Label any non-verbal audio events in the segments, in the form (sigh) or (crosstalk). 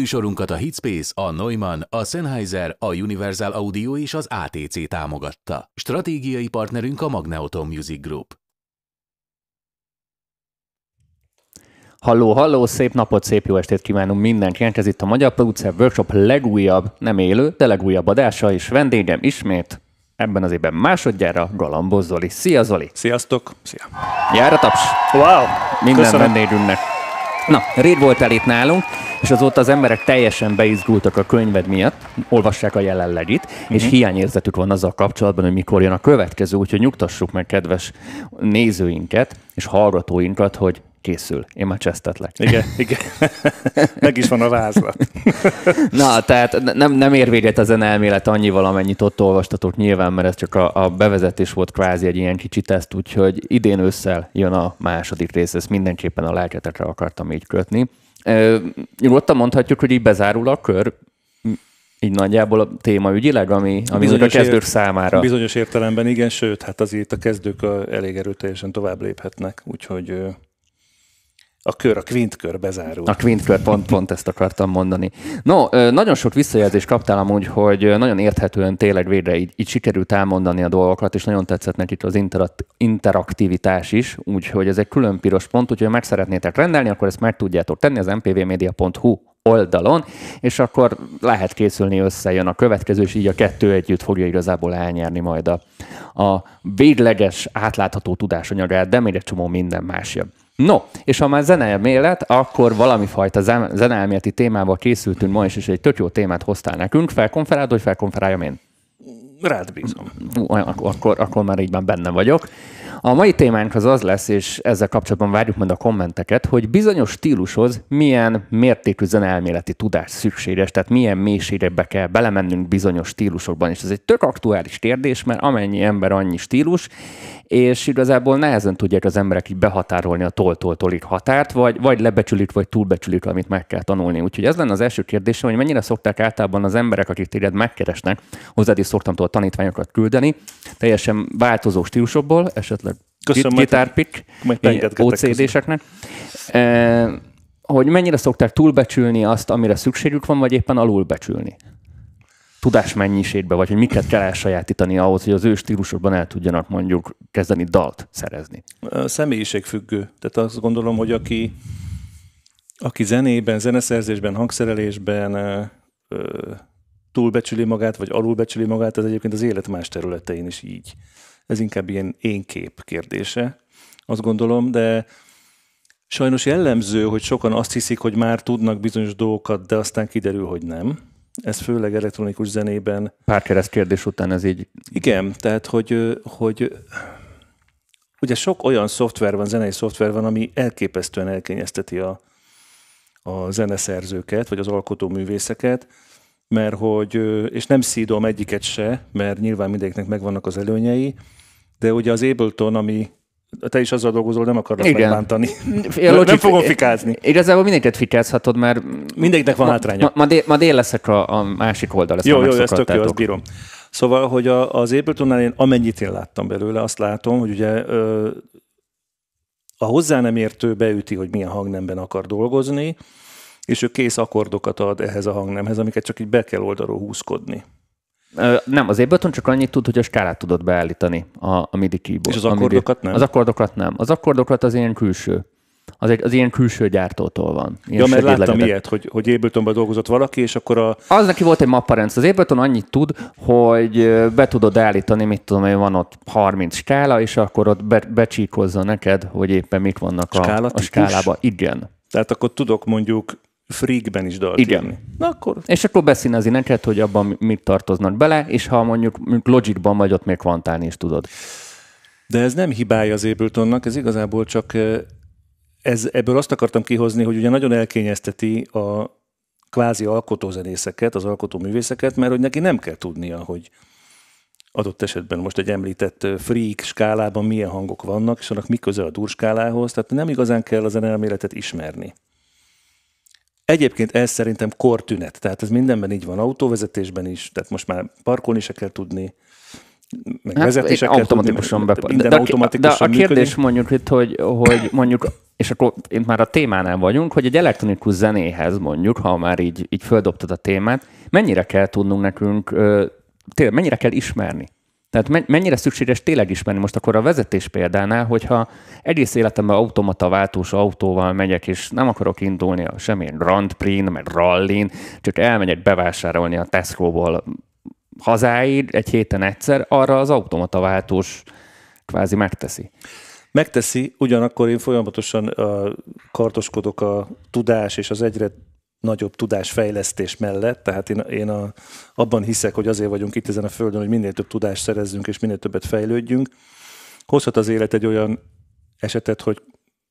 műsorunkat a Hitspace, a Neumann, a Sennheiser, a Universal Audio és az ATC támogatta. Stratégiai partnerünk a Magneuton Music Group. Halló, halló, szép napot, szép jó estét kívánunk mindenkinek. Ez itt a Magyar Producer Workshop legújabb, nem élő, de legújabb adása, és vendégem ismét ebben az évben másodjára Galambos Zoli. Szia Zoli! Sziasztok! Szia! Jár a taps! Wow! Minden Köszönöm. vendégünknek. Na, rég voltál itt nálunk és azóta az emberek teljesen beizgultak a könyved miatt, olvassák a jelenlegit, uh-huh. és mhm. hiányérzetük van azzal kapcsolatban, hogy mikor jön a következő, úgyhogy nyugtassuk meg kedves nézőinket és hallgatóinkat, hogy készül. Én már csesztetlek. Igen, igen. Meg is van a vázlat. (laughs) Na, tehát nem, nem ér véget az elmélet annyival, amennyit ott olvastatok nyilván, mert ez csak a, a bevezetés volt kvázi egy ilyen kicsi teszt, úgyhogy idén ősszel jön a második rész, ezt mindenképpen a lelketekre akartam így kötni. Nyugodtan mondhatjuk, hogy így bezárul a kör, így nagyjából a téma ügyileg, ami, ami bizonyos a kezdők ért, számára. Bizonyos értelemben igen, sőt, hát azért a kezdők elég erőteljesen tovább léphetnek, úgyhogy a kör, a kör bezárul. A kör pont, pont ezt akartam mondani. No, nagyon sok visszajelzést kaptál amúgy, hogy nagyon érthetően tényleg végre így, így sikerült elmondani a dolgokat, és nagyon tetszett nekik az interak- interaktivitás is, úgyhogy ez egy külön piros pont, úgyhogy ha meg szeretnétek rendelni, akkor ezt meg tudjátok tenni az mpvmedia.hu oldalon, és akkor lehet készülni, összejön a következő, és így a kettő együtt fogja igazából elnyerni majd a, a végleges, átlátható tudásanyagát, de még egy csomó minden más jön. No, és ha már zeneelmélet, akkor valami fajta zeneelméleti témával készültünk ma is, és egy tök jó témát hoztál nekünk. Felkonferáld, hogy felkonferáljam én? Rád bízom. Akkor, akkor már így már benne vagyok. A mai témánk az az lesz, és ezzel kapcsolatban várjuk majd a kommenteket, hogy bizonyos stílushoz milyen mértékű zeneelméleti tudás szükséges, tehát milyen mélységekbe kell belemennünk bizonyos stílusokban. És ez egy tök aktuális kérdés, mert amennyi ember, annyi stílus, és igazából nehezen tudják az emberek így behatárolni a toltól tolik határt, vagy, vagy lebecsülik, vagy túlbecsülik, amit meg kell tanulni. Úgyhogy ez lenne az első kérdésem, hogy mennyire szokták általában az emberek, akik téged megkeresnek, hozzád is szoktam tól tanítványokat küldeni, teljesen változó stílusokból, esetleg Köszönöm, gitárpik, OCD-seknek. E, hogy mennyire szokták túlbecsülni azt, amire szükségük van, vagy éppen alulbecsülni? tudásmennyiségbe, vagy hogy miket kell elsajátítani ahhoz, hogy az ő stílusokban el tudjanak mondjuk kezdeni dalt szerezni? A személyiség függő. Tehát azt gondolom, hogy aki, aki zenében, zeneszerzésben, hangszerelésben ö, ö, túlbecsüli magát, vagy alulbecsüli magát, ez egyébként az élet más területein is így. Ez inkább ilyen én kép kérdése, azt gondolom, de sajnos jellemző, hogy sokan azt hiszik, hogy már tudnak bizonyos dolgokat, de aztán kiderül, hogy nem ez főleg elektronikus zenében. Pár kereszt kérdés után ez így. Igen, tehát hogy, hogy ugye sok olyan szoftver van, zenei szoftver van, ami elképesztően elkényezteti a, a zeneszerzőket, vagy az alkotó művészeket, mert hogy, és nem szídom egyiket se, mert nyilván mindegyiknek megvannak az előnyei, de ugye az Ableton, ami te is azzal dolgozol, nem akarlak Igen. megbántani. Én logik... Nem fogom fikázni. Igazából mindenkit fikázhatod, mert... Mindenkinek van ma, hátránya. Ma, ma, dél, ma dél leszek a, a másik oldal. Ezt jó, jó, ezt tök jó, azt bírom. Szóval, hogy a, az Ableton-nál én amennyit én láttam belőle, azt látom, hogy ugye ö, a hozzá nem értő beüti, hogy milyen hangnemben akar dolgozni, és ő kész akkordokat ad ehhez a hangnemhez, amiket csak így be kell oldalról húzkodni. Nem, az Ableton csak annyit tud, hogy a skálát tudod beállítani a, a MIDI keyboard. És az akkordokat nem? Az akkordokat nem. Az akkordokat az ilyen külső. Az, egy, az ilyen külső gyártótól van. Ilyen ja, mert láttam ilyet, hogy, hogy Abletonban dolgozott valaki, és akkor a... Az neki volt egy mapparenc. Az Ableton annyit tud, hogy be tudod állítani, mit tudom én, van ott 30 skála, és akkor ott be, becsíkozza neked, hogy éppen mik vannak a, a skálában. Igen. Tehát akkor tudok mondjuk freakben is dalt Igen. Írni. Na akkor... És akkor beszínezi neked, hogy abban mit tartoznak bele, és ha mondjuk, mondjuk Logicban vagy, ott még kvantálni is tudod. De ez nem hibája az Abletonnak, ez igazából csak ez, ebből azt akartam kihozni, hogy ugye nagyon elkényezteti a kvázi alkotózenészeket, az alkotóművészeket, mert hogy neki nem kell tudnia, hogy adott esetben most egy említett freak skálában milyen hangok vannak, és annak mi köze a durskálához, tehát nem igazán kell az elméletet ismerni. Egyébként ez szerintem kortünet, tehát ez mindenben így van, autóvezetésben is, tehát most már parkolni se kell tudni, meg hát, se automatikusan tudni, bepa- minden de, automatikusan de a kérdés működik. mondjuk itt, hogy, hogy mondjuk, és akkor itt már a témánál vagyunk, hogy egy elektronikus zenéhez mondjuk, ha már így, így földobtad a témát, mennyire kell tudnunk nekünk, tényleg mennyire kell ismerni tehát mennyire szükséges tényleg ismerni most akkor a vezetés példánál, hogyha egész életemben automata váltós autóval megyek, és nem akarok indulni a semmilyen Grand Prix, n meg rallin, csak elmegyek bevásárolni a Tesco-ból hazáig egy héten egyszer, arra az automata váltós kvázi megteszi. Megteszi, ugyanakkor én folyamatosan uh, kartoskodok a tudás és az egyre nagyobb tudásfejlesztés mellett, tehát én, én a, abban hiszek, hogy azért vagyunk itt ezen a földön, hogy minél több tudást szerezzünk, és minél többet fejlődjünk. Hozhat az élet egy olyan esetet, hogy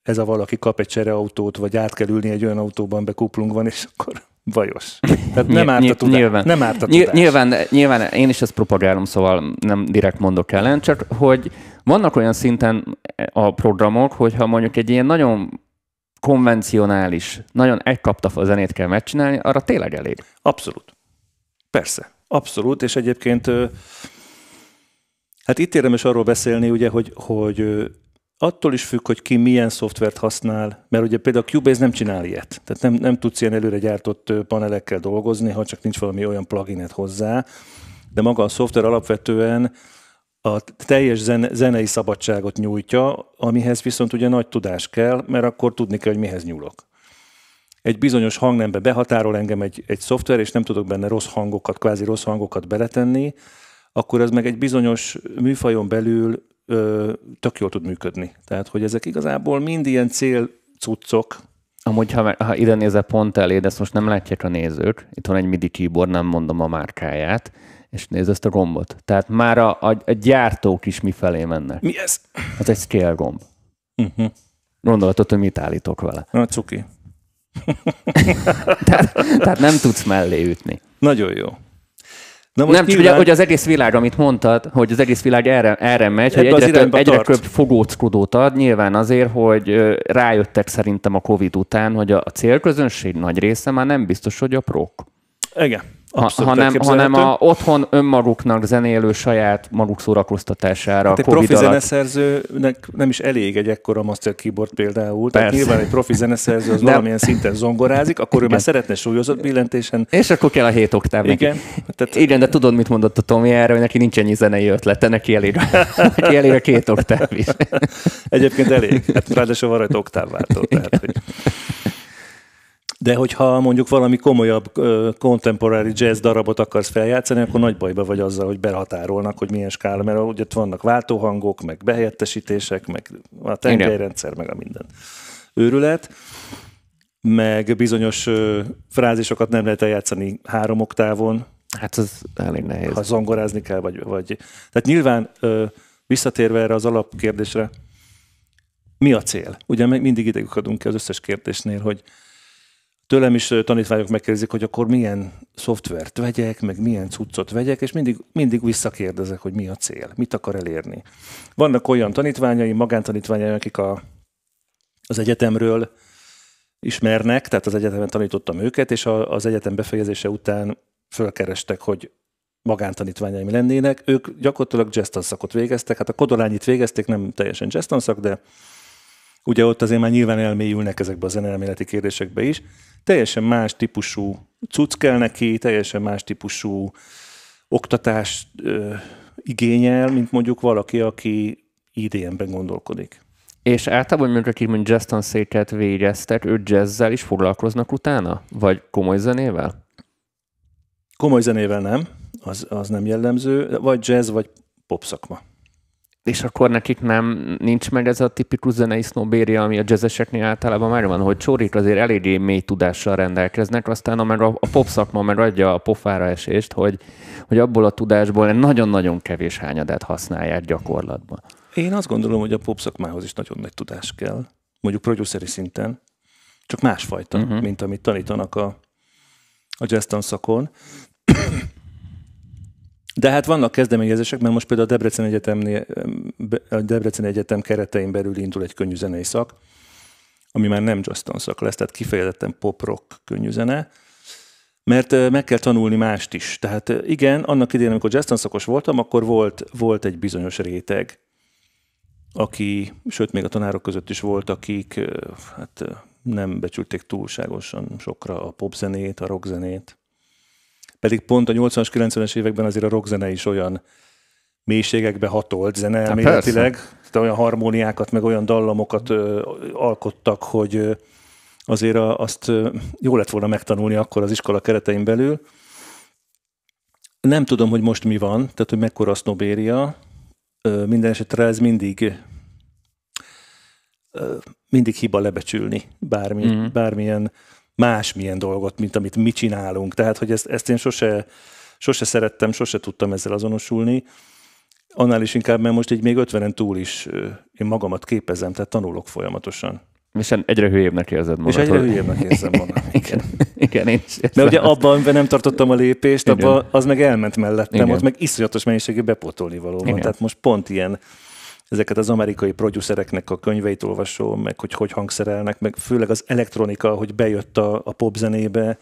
ez a valaki kap egy csereautót, vagy át kell ülni egy olyan autóban, bekuplung van, és akkor vajos. Tehát nem árt a tudás. Nyilván. Nem árt a tudás. Nyilván, nyilván én is ezt propagálom, szóval nem direkt mondok ellen, csak hogy vannak olyan szinten a programok, hogyha mondjuk egy ilyen nagyon konvencionális, nagyon egy a zenét kell megcsinálni, arra tényleg elég. Abszolút. Persze. Abszolút, és egyébként hát itt érdemes arról beszélni, ugye, hogy, hogy attól is függ, hogy ki milyen szoftvert használ, mert ugye például a Cubase nem csinál ilyet. Tehát nem, nem tudsz ilyen előre gyártott panelekkel dolgozni, ha csak nincs valami olyan pluginet hozzá, de maga a szoftver alapvetően a teljes zene, zenei szabadságot nyújtja, amihez viszont ugye nagy tudás kell, mert akkor tudni kell, hogy mihez nyúlok. Egy bizonyos hangnembe behatárol engem egy, egy szoftver, és nem tudok benne rossz hangokat, kvázi rossz hangokat beletenni, akkor ez meg egy bizonyos műfajon belül ö, tök jól tud működni. Tehát, hogy ezek igazából mind ilyen cél cuccok. Amúgy, ha, ha ide nézel pont elé, de ezt most nem látják a nézők, itt van egy MIDI keyboard, nem mondom a márkáját, és nézd ezt a gombot. Tehát már a, a, a gyártók is mifelé mennek. Mi ez? Ez hát egy scale gomb. Uh-huh. Mhm. Gondolatot, hogy mit állítok vele. Na, cuki. (laughs) tehát, tehát nem tudsz mellé ütni. Nagyon jó. Na most nem, csak ugye, hogy az egész világ, amit mondtad, hogy az egész világ erre, erre megy, Ebbe hogy egyre, egyre több fogóckodót ad, nyilván azért, hogy rájöttek szerintem a Covid után, hogy a, a célközönség nagy része már nem biztos, hogy a prók. Igen. Ha, hanem, hanem a otthon önmaguknak zenélő saját maguk szórakoztatására. Hát egy profi alatt. zeneszerzőnek nem is elég egy ekkora master keyboard például. Persze. Tehát nyilván egy profi zeneszerző az De... valamilyen szinten zongorázik, akkor Igen. ő már szeretne súlyozott billentésen. És akkor kell a hét oktáv Igen. Tehát... Igen, de tudod, mit mondott a Tomi erre, hogy neki nincs ennyi zenei ötlete, neki elég, (laughs) neki elég a két oktáv is. Egyébként elég. Hát ráadásul van rajta oktávváltó. Tehát, hogy de hogyha mondjuk valami komolyabb kontemporári jazz darabot akarsz feljátszani, akkor nagy bajba vagy azzal, hogy behatárolnak, hogy milyen skála, mert ugye ott vannak váltóhangok, meg behelyettesítések, meg a tengelyrendszer, meg a minden őrület meg bizonyos ö, frázisokat nem lehet eljátszani három oktávon. Hát az elég nehéz. Ha zongorázni kell, vagy... vagy. Tehát nyilván ö, visszatérve erre az alapkérdésre, mi a cél? Ugye mindig ideig adunk ki az összes kérdésnél, hogy tőlem is tanítványok megkérdezik, hogy akkor milyen szoftvert vegyek, meg milyen cuccot vegyek, és mindig, mindig visszakérdezek, hogy mi a cél, mit akar elérni. Vannak olyan tanítványai, magántanítványai, akik a, az egyetemről ismernek, tehát az egyetemen tanítottam őket, és a, az egyetem befejezése után fölkerestek, hogy magántanítványaim lennének. Ők gyakorlatilag jazz tanszakot végeztek, hát a kodolányit végezték, nem teljesen jazz tanszak, de ugye ott azért már nyilván elmélyülnek ezekbe a zeneelméleti kérdésekbe is, teljesen más típusú cucc kell neki, teljesen más típusú oktatás ö, igényel, mint mondjuk valaki, aki idénben gondolkodik. És általában mint akik mondjuk Justin Széket végeztek, ő jazzzel is foglalkoznak utána? Vagy komoly zenével? Komoly zenével nem, az, az nem jellemző, vagy jazz, vagy popszakma és akkor nekik nem nincs meg ez a tipikus zenei sznobéria, ami a jazzeseknél általában már van, hogy csórik azért eléggé mély tudással rendelkeznek, aztán a, a pop szakma meg adja a pofára esést, hogy, hogy abból a tudásból nagyon-nagyon kevés hányadát használják gyakorlatban. Én azt gondolom, hogy a pop szakmához is nagyon nagy tudás kell, mondjuk produceri szinten, csak másfajta, uh-huh. mint amit tanítanak a, a jazz tanszakon. De hát vannak kezdeményezések, mert most például a Debrecen, a Debrecen Egyetem keretein belül indul egy zenei szak, ami már nem Justin szak lesz, tehát kifejezetten pop-rock zene, mert meg kell tanulni mást is. Tehát igen, annak idején, amikor Justin szakos voltam, akkor volt, volt egy bizonyos réteg, aki, sőt, még a tanárok között is volt, akik hát nem becsülték túlságosan sokra a popzenét, a rockzenét, pedig pont a 80-as, 90-es években azért a rockzene is olyan mélységekbe hatolt zene elméletileg. Hát tehát olyan harmóniákat, meg olyan dallamokat ö, alkottak, hogy ö, azért a, azt ö, jó lett volna megtanulni akkor az iskola keretein belül. Nem tudom, hogy most mi van, tehát hogy mekkora a sznobéria. Ö, minden esetre ez mindig ö, mindig hiba lebecsülni bármi, mm. bármilyen másmilyen dolgot, mint amit mi csinálunk. Tehát, hogy ezt, ezt én sose, sose szerettem, sose tudtam ezzel azonosulni. Annál is inkább, mert most így még 50 túl is én magamat képezem, tehát tanulok folyamatosan. És egyre hülyébbnek érzed magad. És egyre hogy... hülyébbnek érzem magam. (laughs) igen, igen, én is Mert ugye abban nem tartottam a lépést, abban az meg elment mellettem, igen. ott meg iszonyatos mennyiségű bepotolni való van. Tehát most pont ilyen ezeket az amerikai producereknek a könyveit olvasom, meg hogy hogy hangszerelnek, meg főleg az elektronika, hogy bejött a, a popzenébe,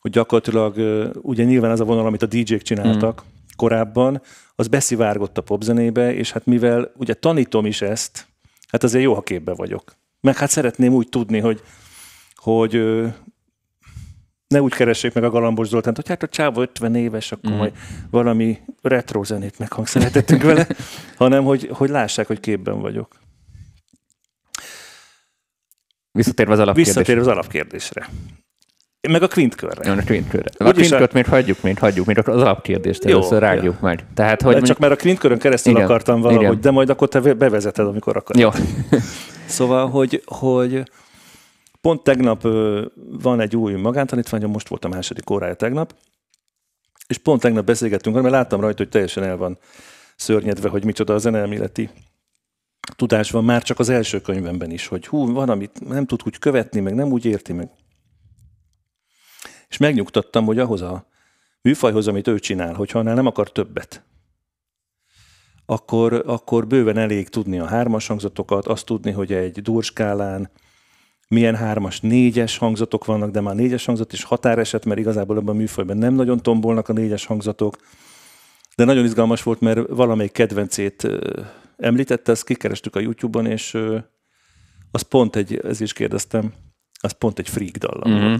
hogy gyakorlatilag ugye nyilván az a vonal, amit a DJ-k csináltak mm. korábban, az beszivárgott a popzenébe, és hát mivel ugye tanítom is ezt, hát azért jó, ha képbe vagyok. Meg hát szeretném úgy tudni, hogy, hogy ne úgy keressék meg a Galambos Zoltánt, hogy hát a csávó 50 éves, akkor mm. majd valami retro zenét meghangszeretettünk vele. (laughs) hanem hogy, hogy lássák, hogy képben vagyok. Visszatérve az alapkérdésre. Visszatérve az alapkérdésre. Meg a Quint körre. Jön, a Quint körre. A Quint kört a... még hagyjuk, még hagyjuk, még az alapkérdést először rágjuk ja. meg. Tehát, hogy de Csak mert a Quint körön keresztül igen, akartam valahogy, igen. de majd akkor te bevezeted, amikor akarod. Jó. (laughs) szóval, hogy, hogy pont tegnap van egy új magántanítványom, most volt a második órája tegnap, és pont tegnap beszélgettünk, mert láttam rajta, hogy teljesen el van szörnyedve, hogy micsoda a zeneelméleti tudás van már csak az első könyvemben is, hogy hú, van, amit nem tud úgy követni, meg nem úgy érti meg. És megnyugtattam, hogy ahhoz a műfajhoz, amit ő csinál, hogyha annál nem akar többet, akkor, akkor bőven elég tudni a hármas hangzatokat, azt tudni, hogy egy durskálán milyen hármas, négyes hangzatok vannak, de már négyes hangzat is határeset, mert igazából ebben a műfajban nem nagyon tombolnak a négyes hangzatok de nagyon izgalmas volt, mert valamelyik kedvencét említette, ezt kikerestük a YouTube-on, és az pont egy, ez is kérdeztem, az pont egy freak dallam mm-hmm.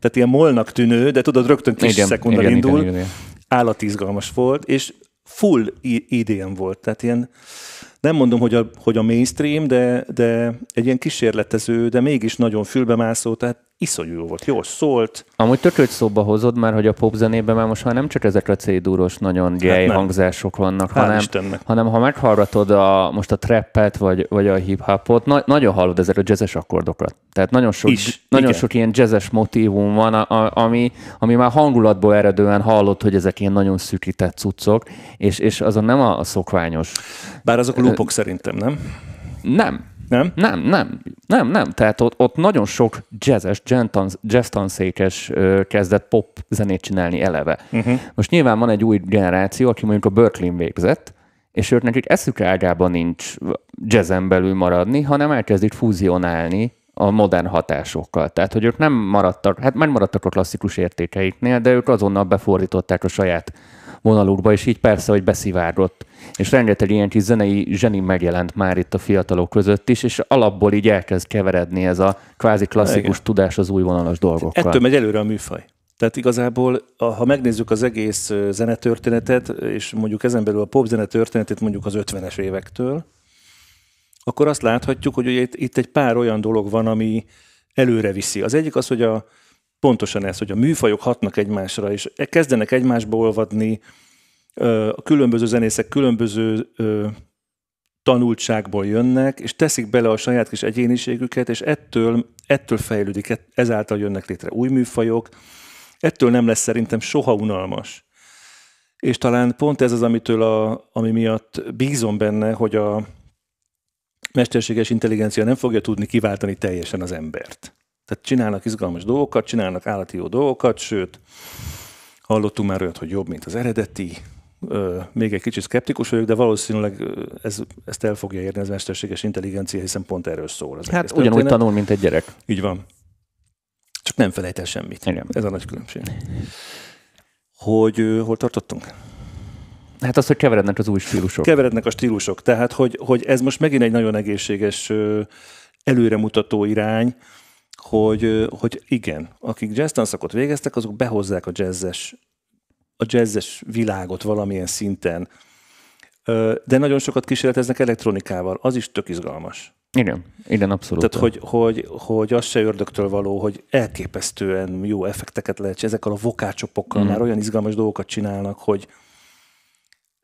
Tehát ilyen molnak tűnő, de tudod, rögtön kis igen, szekundal igen, indul. Igen, igen, igen. Állatizgalmas volt, és full idén volt. Tehát ilyen, nem mondom, hogy a, hogy a mainstream, de, de egy ilyen kísérletező, de mégis nagyon fülbemászó, tehát iszonyú jó volt, jól szólt. Amúgy tök, hogy szóba hozod már, hogy a popzenében már most már nem csak ezek a cédúros nagyon hát gay hát hangzások vannak, Hál hanem, Istennek. hanem ha meghallgatod a, most a trappet, vagy, vagy a hip-hopot, na, nagyon hallod ezek a jazzes akkordokat. Tehát nagyon sok, Is, nagyon igen. sok ilyen jazzes motívum van, a, a, ami, ami már hangulatból eredően hallott, hogy ezek ilyen nagyon szűkített cuccok, és, és azon nem a, a szokványos. Bár azok a lúpok szerintem, nem? Nem, nem? Nem, nem, nem, nem. Tehát ott, ott nagyon sok jazzes, jazz tanszékes kezdett pop zenét csinálni eleve. Uh-huh. Most nyilván van egy új generáció, aki mondjuk a Berklin végzett, és ők nekik eszük ágában nincs jazzen belül maradni, hanem elkezdik fúzionálni a modern hatásokkal. Tehát, hogy ők nem maradtak, hát már maradtak a klasszikus értékeiknél, de ők azonnal befordították a saját vonalukba és így persze, hogy beszivárdott. És rengeteg ilyen kis zenei zseni megjelent már itt a fiatalok között is, és alapból így elkezd keveredni ez a kvázi klasszikus Igen. tudás az új vonalas dolgokkal. Ettől megy előre a műfaj. Tehát igazából, ha megnézzük az egész zenetörténetet, és mondjuk ezen belül a pop történetét mondjuk az 50-es évektől, akkor azt láthatjuk, hogy ugye itt, itt egy pár olyan dolog van, ami előre viszi. Az egyik az, hogy a, pontosan ez, hogy a műfajok hatnak egymásra, és e kezdenek egymásba olvadni, a különböző zenészek különböző tanultságból jönnek, és teszik bele a saját kis egyéniségüket, és ettől, ettől fejlődik, e, ezáltal jönnek létre új műfajok, ettől nem lesz szerintem soha unalmas. És talán pont ez az, amitől a, ami miatt bízom benne, hogy a mesterséges intelligencia nem fogja tudni kiváltani teljesen az embert. Tehát csinálnak izgalmas dolgokat, csinálnak állati jó dolgokat, sőt, hallottunk már olyat, hogy jobb, mint az eredeti. Még egy kicsit szkeptikus vagyok, de valószínűleg ez, ezt el fogja érni az mesterséges intelligencia, hiszen pont erről szól. Az hát ugyanúgy történet. tanul, mint egy gyerek. Így van. Csak nem felejt el semmit. Igen. Ez a nagy különbség. Hogy hol tartottunk? Hát az, hogy keverednek az új stílusok. Keverednek a stílusok. Tehát, hogy, hogy ez most megint egy nagyon egészséges előremutató irány, hogy, hogy igen, akik jazz tanszakot végeztek, azok behozzák a jazzes, a jazzes világot valamilyen szinten, de nagyon sokat kísérleteznek elektronikával, az is tök izgalmas. Igen, igen, abszolút. Tehát, hogy, hogy, hogy az se ördögtől való, hogy elképesztően jó effekteket lehet, ezekkel a vokácsopokkal mm. már olyan izgalmas dolgokat csinálnak, hogy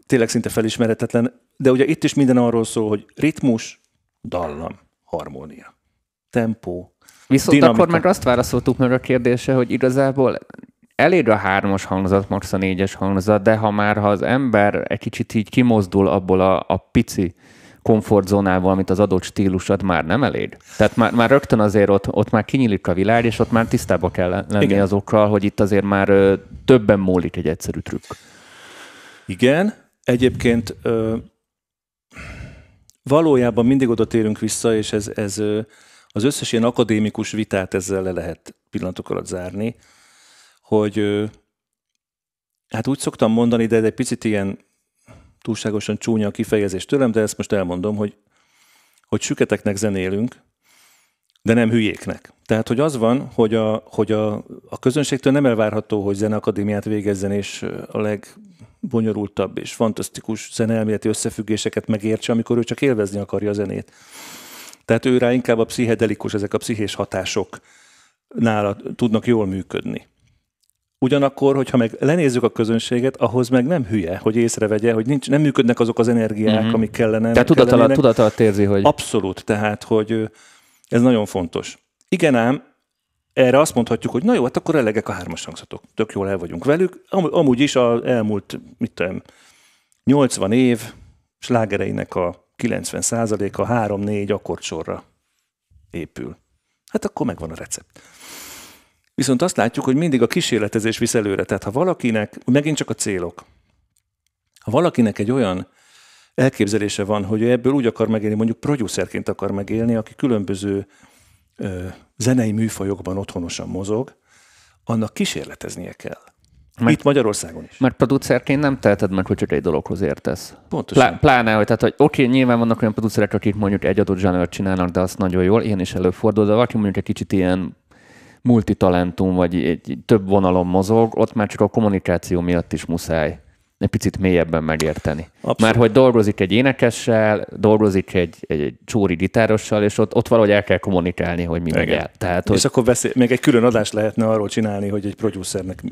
tényleg szinte felismeretetlen, de ugye itt is minden arról szól, hogy ritmus, dallam, harmónia, tempó, Viszont dinamika. akkor meg azt válaszoltuk meg a kérdése, hogy igazából elég a hármas hangzat, max a négyes hangzat, de ha már ha az ember egy kicsit így kimozdul abból a, a pici komfortzónával, amit az adott stílusod már nem elég. Tehát már, már rögtön azért ott, ott már kinyílik a világ, és ott már tisztába kell lenni Igen. azokkal, hogy itt azért már ö, többen múlik egy egyszerű trükk. Igen, egyébként ö, valójában mindig oda térünk vissza, és ez, ez ö, az összes ilyen akadémikus vitát ezzel le lehet pillanatok alatt zárni, hogy hát úgy szoktam mondani, de ez egy picit ilyen túlságosan csúnya a kifejezés tőlem, de ezt most elmondom, hogy, hogy süketeknek zenélünk, de nem hülyéknek. Tehát, hogy az van, hogy a, hogy a, a közönségtől nem elvárható, hogy zeneakadémiát végezzen, és a legbonyolultabb és fantasztikus zeneelméleti összefüggéseket megértse, amikor ő csak élvezni akarja a zenét. Tehát ő rá inkább a pszichedelikus, ezek a pszichés hatások nála tudnak jól működni. Ugyanakkor, hogyha meg lenézzük a közönséget, ahhoz meg nem hülye, hogy észrevegye, hogy nincs, nem működnek azok az energiák, mm-hmm. amik kellene. Tehát tudat alatt, tudat alatt érzi, hogy... Abszolút, tehát, hogy ez nagyon fontos. Igen ám, erre azt mondhatjuk, hogy na jó, hát akkor elegek a hármas hangzatok. Tök jól el vagyunk velük. Am- amúgy is az elmúlt, mit tudom, 80 év slágereinek a 90%-a 3-4 akkordsorra épül. Hát akkor megvan a recept. Viszont azt látjuk, hogy mindig a kísérletezés visz előre. Tehát ha valakinek, megint csak a célok, ha valakinek egy olyan elképzelése van, hogy ő ebből úgy akar megélni, mondjuk producerként akar megélni, aki különböző ö, zenei műfajokban otthonosan mozog, annak kísérleteznie kell. Mert, Itt Magyarországon is. Mert producerként nem teheted meg, hogy csak egy dologhoz értesz. Pontosan. Plá, pláne, hogy, tehát, hogy oké, nyilván vannak olyan producerek, akik mondjuk egy adott zsanört csinálnak, de azt nagyon jól, én is előfordul, de valaki mondjuk egy kicsit ilyen multitalentum, vagy egy, több vonalon mozog, ott már csak a kommunikáció miatt is muszáj egy picit mélyebben megérteni. Abszolút. Mert hogy dolgozik egy énekessel, dolgozik egy, egy, egy csóri gitárossal, és ott, ott valahogy el kell kommunikálni, hogy mi megy el. Tehát, és hogy... És akkor beszél, még egy külön adást lehetne arról csinálni, hogy egy producernek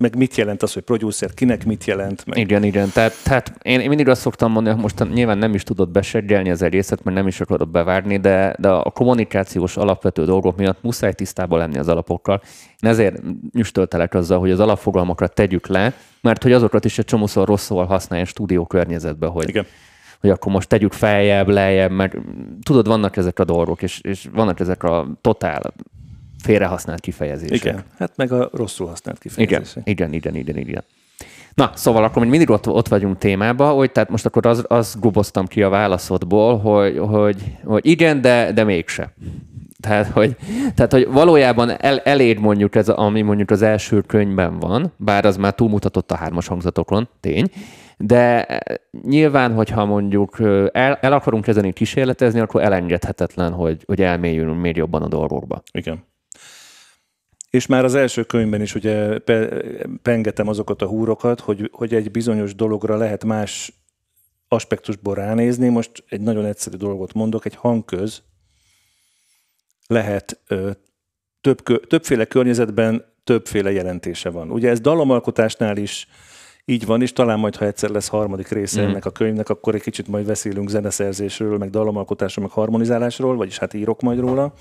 meg mit jelent az, hogy producer, kinek mit jelent. Meg... Igen, igen. Tehát, tehát én, én mindig azt szoktam mondani, hogy most nyilván nem is tudod beseggelni az egészet, mert nem is akarod bevárni, de, de a kommunikációs alapvető dolgok miatt muszáj tisztában lenni az alapokkal. Én ezért nyüstöltelek azzal, hogy az alapfogalmakra tegyük le, mert hogy azokat is egy csomószor rosszul használja a stúdió környezetbe, hogy igen hogy akkor most tegyük feljebb, lejjebb, mert tudod, vannak ezek a dolgok, és, és vannak ezek a totál félrehasznált kifejezések. Igen, hát meg a rosszul használt kifejezések. Igen, igen, igen, igen. igen. Na, szóval akkor még mindig ott, ott vagyunk témában, hogy tehát most akkor az, az guboztam ki a válaszodból, hogy, hogy, hogy igen, de, de mégse. Tehát, hogy, tehát, hogy valójában el, elég mondjuk ez, ami mondjuk az első könyvben van, bár az már túlmutatott a hármas hangzatokon, tény, de nyilván, hogyha mondjuk el, el akarunk kezdeni kísérletezni, akkor elengedhetetlen, hogy, hogy elmélyülünk még jobban a dolgokba. Igen. És már az első könyvben is ugye pengetem azokat a húrokat, hogy, hogy egy bizonyos dologra lehet más aspektusból ránézni. Most egy nagyon egyszerű dolgot mondok, egy hangköz lehet ö, több, többféle környezetben többféle jelentése van. Ugye ez dalomalkotásnál is így van, és talán majd, ha egyszer lesz harmadik része mm. ennek a könyvnek, akkor egy kicsit majd beszélünk zeneszerzésről, meg dalomalkotásról, meg harmonizálásról, vagyis hát írok majd róla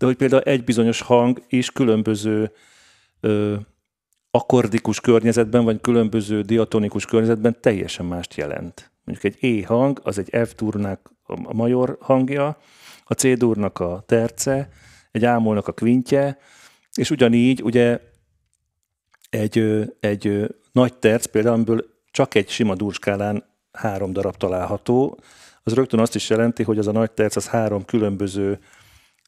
de hogy például egy bizonyos hang is különböző ö, akkordikus környezetben, vagy különböző diatonikus környezetben teljesen mást jelent. Mondjuk egy E hang, az egy F durnak a major hangja, a C durnak a terce, egy ámolnak a kvintje, és ugyanígy ugye egy, egy nagy terc például, amiből csak egy sima durskálán három darab található, az rögtön azt is jelenti, hogy az a nagy terc az három különböző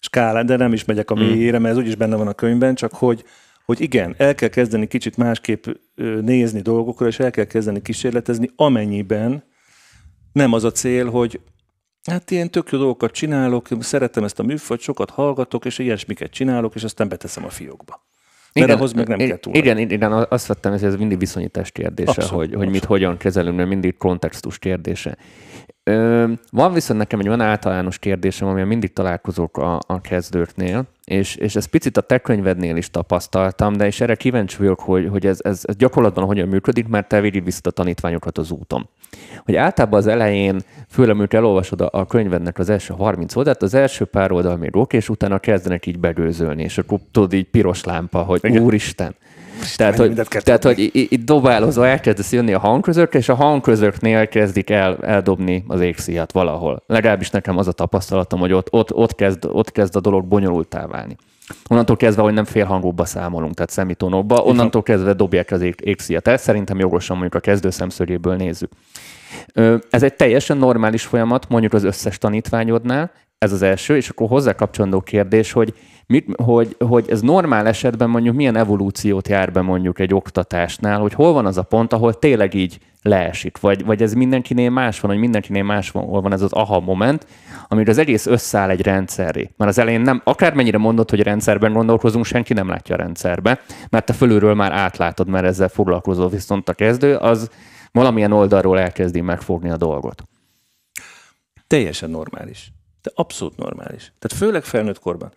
skálán, de nem is megyek a mm. mélyére, mert ez úgyis benne van a könyvben, csak hogy, hogy igen, el kell kezdeni kicsit másképp nézni dolgokra, és el kell kezdeni kísérletezni, amennyiben nem az a cél, hogy hát ilyen tök jó dolgokat csinálok, szeretem ezt a műfajt, sokat hallgatok, és ilyesmiket csinálok, és aztán beteszem a fiókba. Mert igen, ahhoz meg nem kell túl. Igen, igen, azt vettem, hogy ez mindig viszonyítás kérdése, abszolút, hogy, abszolút. hogy mit hogyan kezelünk, mert mindig kontextus kérdése. Ö, van viszont nekem egy olyan általános kérdésem, amivel mindig találkozok a, a kezdőknél, és, és ezt picit a te könyvednél is tapasztaltam, de és erre kíváncsi vagyok, hogy, hogy ez, ez, ez gyakorlatban hogyan működik, mert te viszed a tanítványokat az úton. Hogy általában az elején, főleg amikor elolvasod a, a könyvednek az első 30 oldalt, az első pár oldal még ok, és utána kezdenek így begőzölni, és akkor tudod így piros lámpa, hogy Igen. úristen, tehát, hogy, tehát hogy itt dobálozva elkezdesz jönni a hangközök, és a hangközöknél kezdik el, eldobni az égszíjat valahol. Legalábbis nekem az a tapasztalatom, hogy ott, ott, ott, kezd, ott kezd a dolog bonyolultá válni. Onnantól kezdve, hogy nem félhangokba számolunk, tehát szemitónokba, onnantól kezdve dobják az égszíjat. Ezt szerintem jogosan mondjuk a kezdő szemszögéből nézzük. Ez egy teljesen normális folyamat, mondjuk az összes tanítványodnál, ez az első, és akkor hozzá kapcsolandó kérdés, hogy mit, hogy, hogy ez normál esetben mondjuk milyen evolúciót jár be mondjuk egy oktatásnál, hogy hol van az a pont, ahol tényleg így leesik, vagy, vagy ez mindenkinél más van, hogy mindenkinél más van, hol van ez az aha moment, amire az egész összeáll egy rendszerre. Mert az elején nem, akármennyire mondod, hogy rendszerben gondolkozunk, senki nem látja a rendszerbe, mert te fölülről már átlátod, mert ezzel foglalkozó viszont a kezdő az valamilyen oldalról elkezdi megfogni a dolgot. Teljesen normális. De abszolút normális. Tehát főleg felnőtt korban.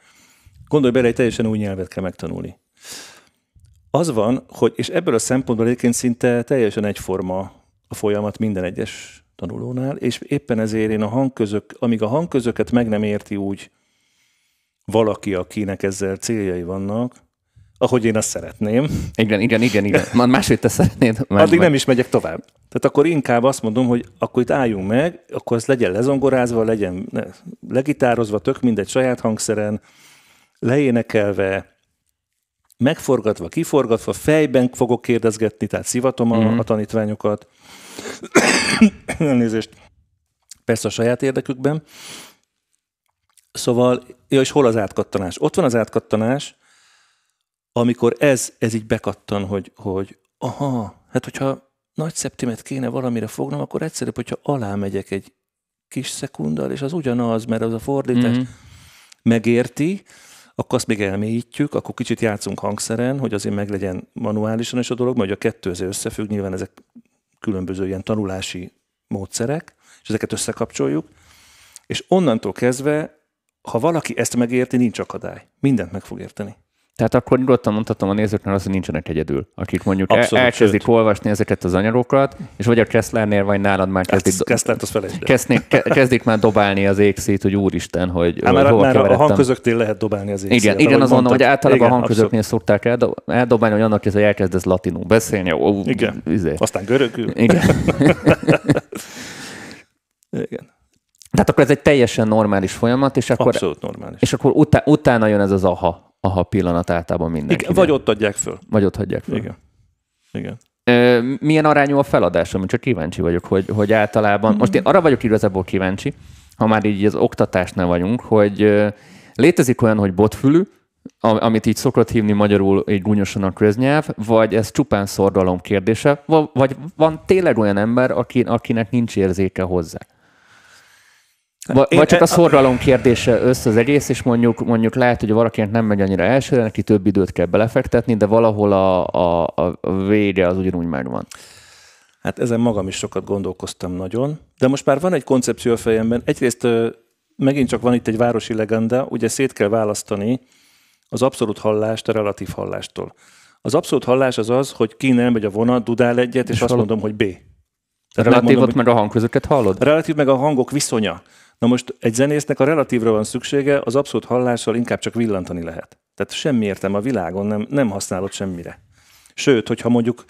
Gondolj bele, hogy teljesen új nyelvet kell megtanulni. Az van, hogy, és ebből a szempontból egyébként szinte teljesen egyforma a folyamat minden egyes tanulónál, és éppen ezért én a hangközök, amíg a hangközöket meg nem érti úgy valaki, akinek ezzel céljai vannak, ahogy én azt szeretném. Igen, igen, igen, igen. Már máshogy te szeretnéd. (laughs) Már, Addig nem is megyek tovább. Tehát akkor inkább azt mondom, hogy akkor itt álljunk meg, akkor ez legyen lezongorázva, legyen legitározva, tök mindegy saját hangszeren, leénekelve, megforgatva, kiforgatva, fejben fogok kérdezgetni, tehát szivatom a, mm-hmm. a tanítványokat, (coughs) elnézést, persze a saját érdekükben. Szóval, ja, és hol az átkattanás? Ott van az átkattanás, amikor ez, ez így bekattan, hogy, hogy aha, hát hogyha nagy szeptimet kéne valamire fognom, akkor egyszerűbb, hogyha alá megyek egy kis szekunddal, és az ugyanaz, mert az a fordítás mm-hmm. megérti, akkor azt még elmélyítjük, akkor kicsit játszunk hangszeren, hogy azért meglegyen manuálisan is a dolog, mert a kettő azért összefügg, nyilván ezek különböző ilyen tanulási módszerek, és ezeket összekapcsoljuk, és onnantól kezdve, ha valaki ezt megérti, nincs akadály. Mindent meg fog érteni. Tehát akkor nyugodtan mondhatom a nézőknek azt, hogy nincsenek egyedül, akik mondjuk Abszolút, elkezdik sőt. olvasni ezeket az anyagokat, és vagy a Kesslernél, vagy nálad már kezdik, hát, do- Kesslert, az kezdik, kezdik már dobálni az égszét, hogy úristen, hogy Á, mert, hol mert keveredtem. a hangközöktél lehet dobálni az égszét. Igen, igen, azon, hogy általában igen, a hangközöknél abszolút. szokták eldobálni, hogy annak ez, hogy elkezdesz latinul beszélni. Ó, igen, izé. aztán görögül. Igen. (laughs) igen. Tehát akkor ez egy teljesen normális folyamat, és akkor, normális. És akkor utá, utána jön ez az aha, aha pillanat általában mindenki. Igen, vagy ott adják föl. Vagy ott hagyják föl. Igen. Igen. Ö, milyen arányú a feladásom? Csak kíváncsi vagyok, hogy, hogy általában, mm most én arra vagyok igazából kíváncsi, ha már így az oktatásnál vagyunk, hogy ö, létezik olyan, hogy botfülű, amit így szokott hívni magyarul egy gúnyosan a köznyelv, vagy ez csupán szordalom kérdése, vagy van tényleg olyan ember, akin, akinek nincs érzéke hozzá? Va, én, vagy csak e- a szorgalom kérdése össze az egész, és mondjuk, mondjuk lehet, hogy valakinek nem megy annyira elsőre, neki több időt kell belefektetni, de valahol a, a, a vége az ugyanúgy megvan. Hát ezen magam is sokat gondolkoztam nagyon, de most már van egy koncepció a fejemben. Egyrészt megint csak van itt egy városi legenda, ugye szét kell választani az abszolút hallást a relatív hallástól. Az abszolút hallás az az, hogy ki nem megy a vonat, dudál egyet, és, és azt hallom. mondom, hogy B. Relatívot meg a hangközöket hallod? Relatív meg a hangok viszonya. Na most egy zenésznek a relatívra van szüksége, az abszolút hallással inkább csak villantani lehet. Tehát semmi értem a világon, nem, nem használod semmire. Sőt, hogyha mondjuk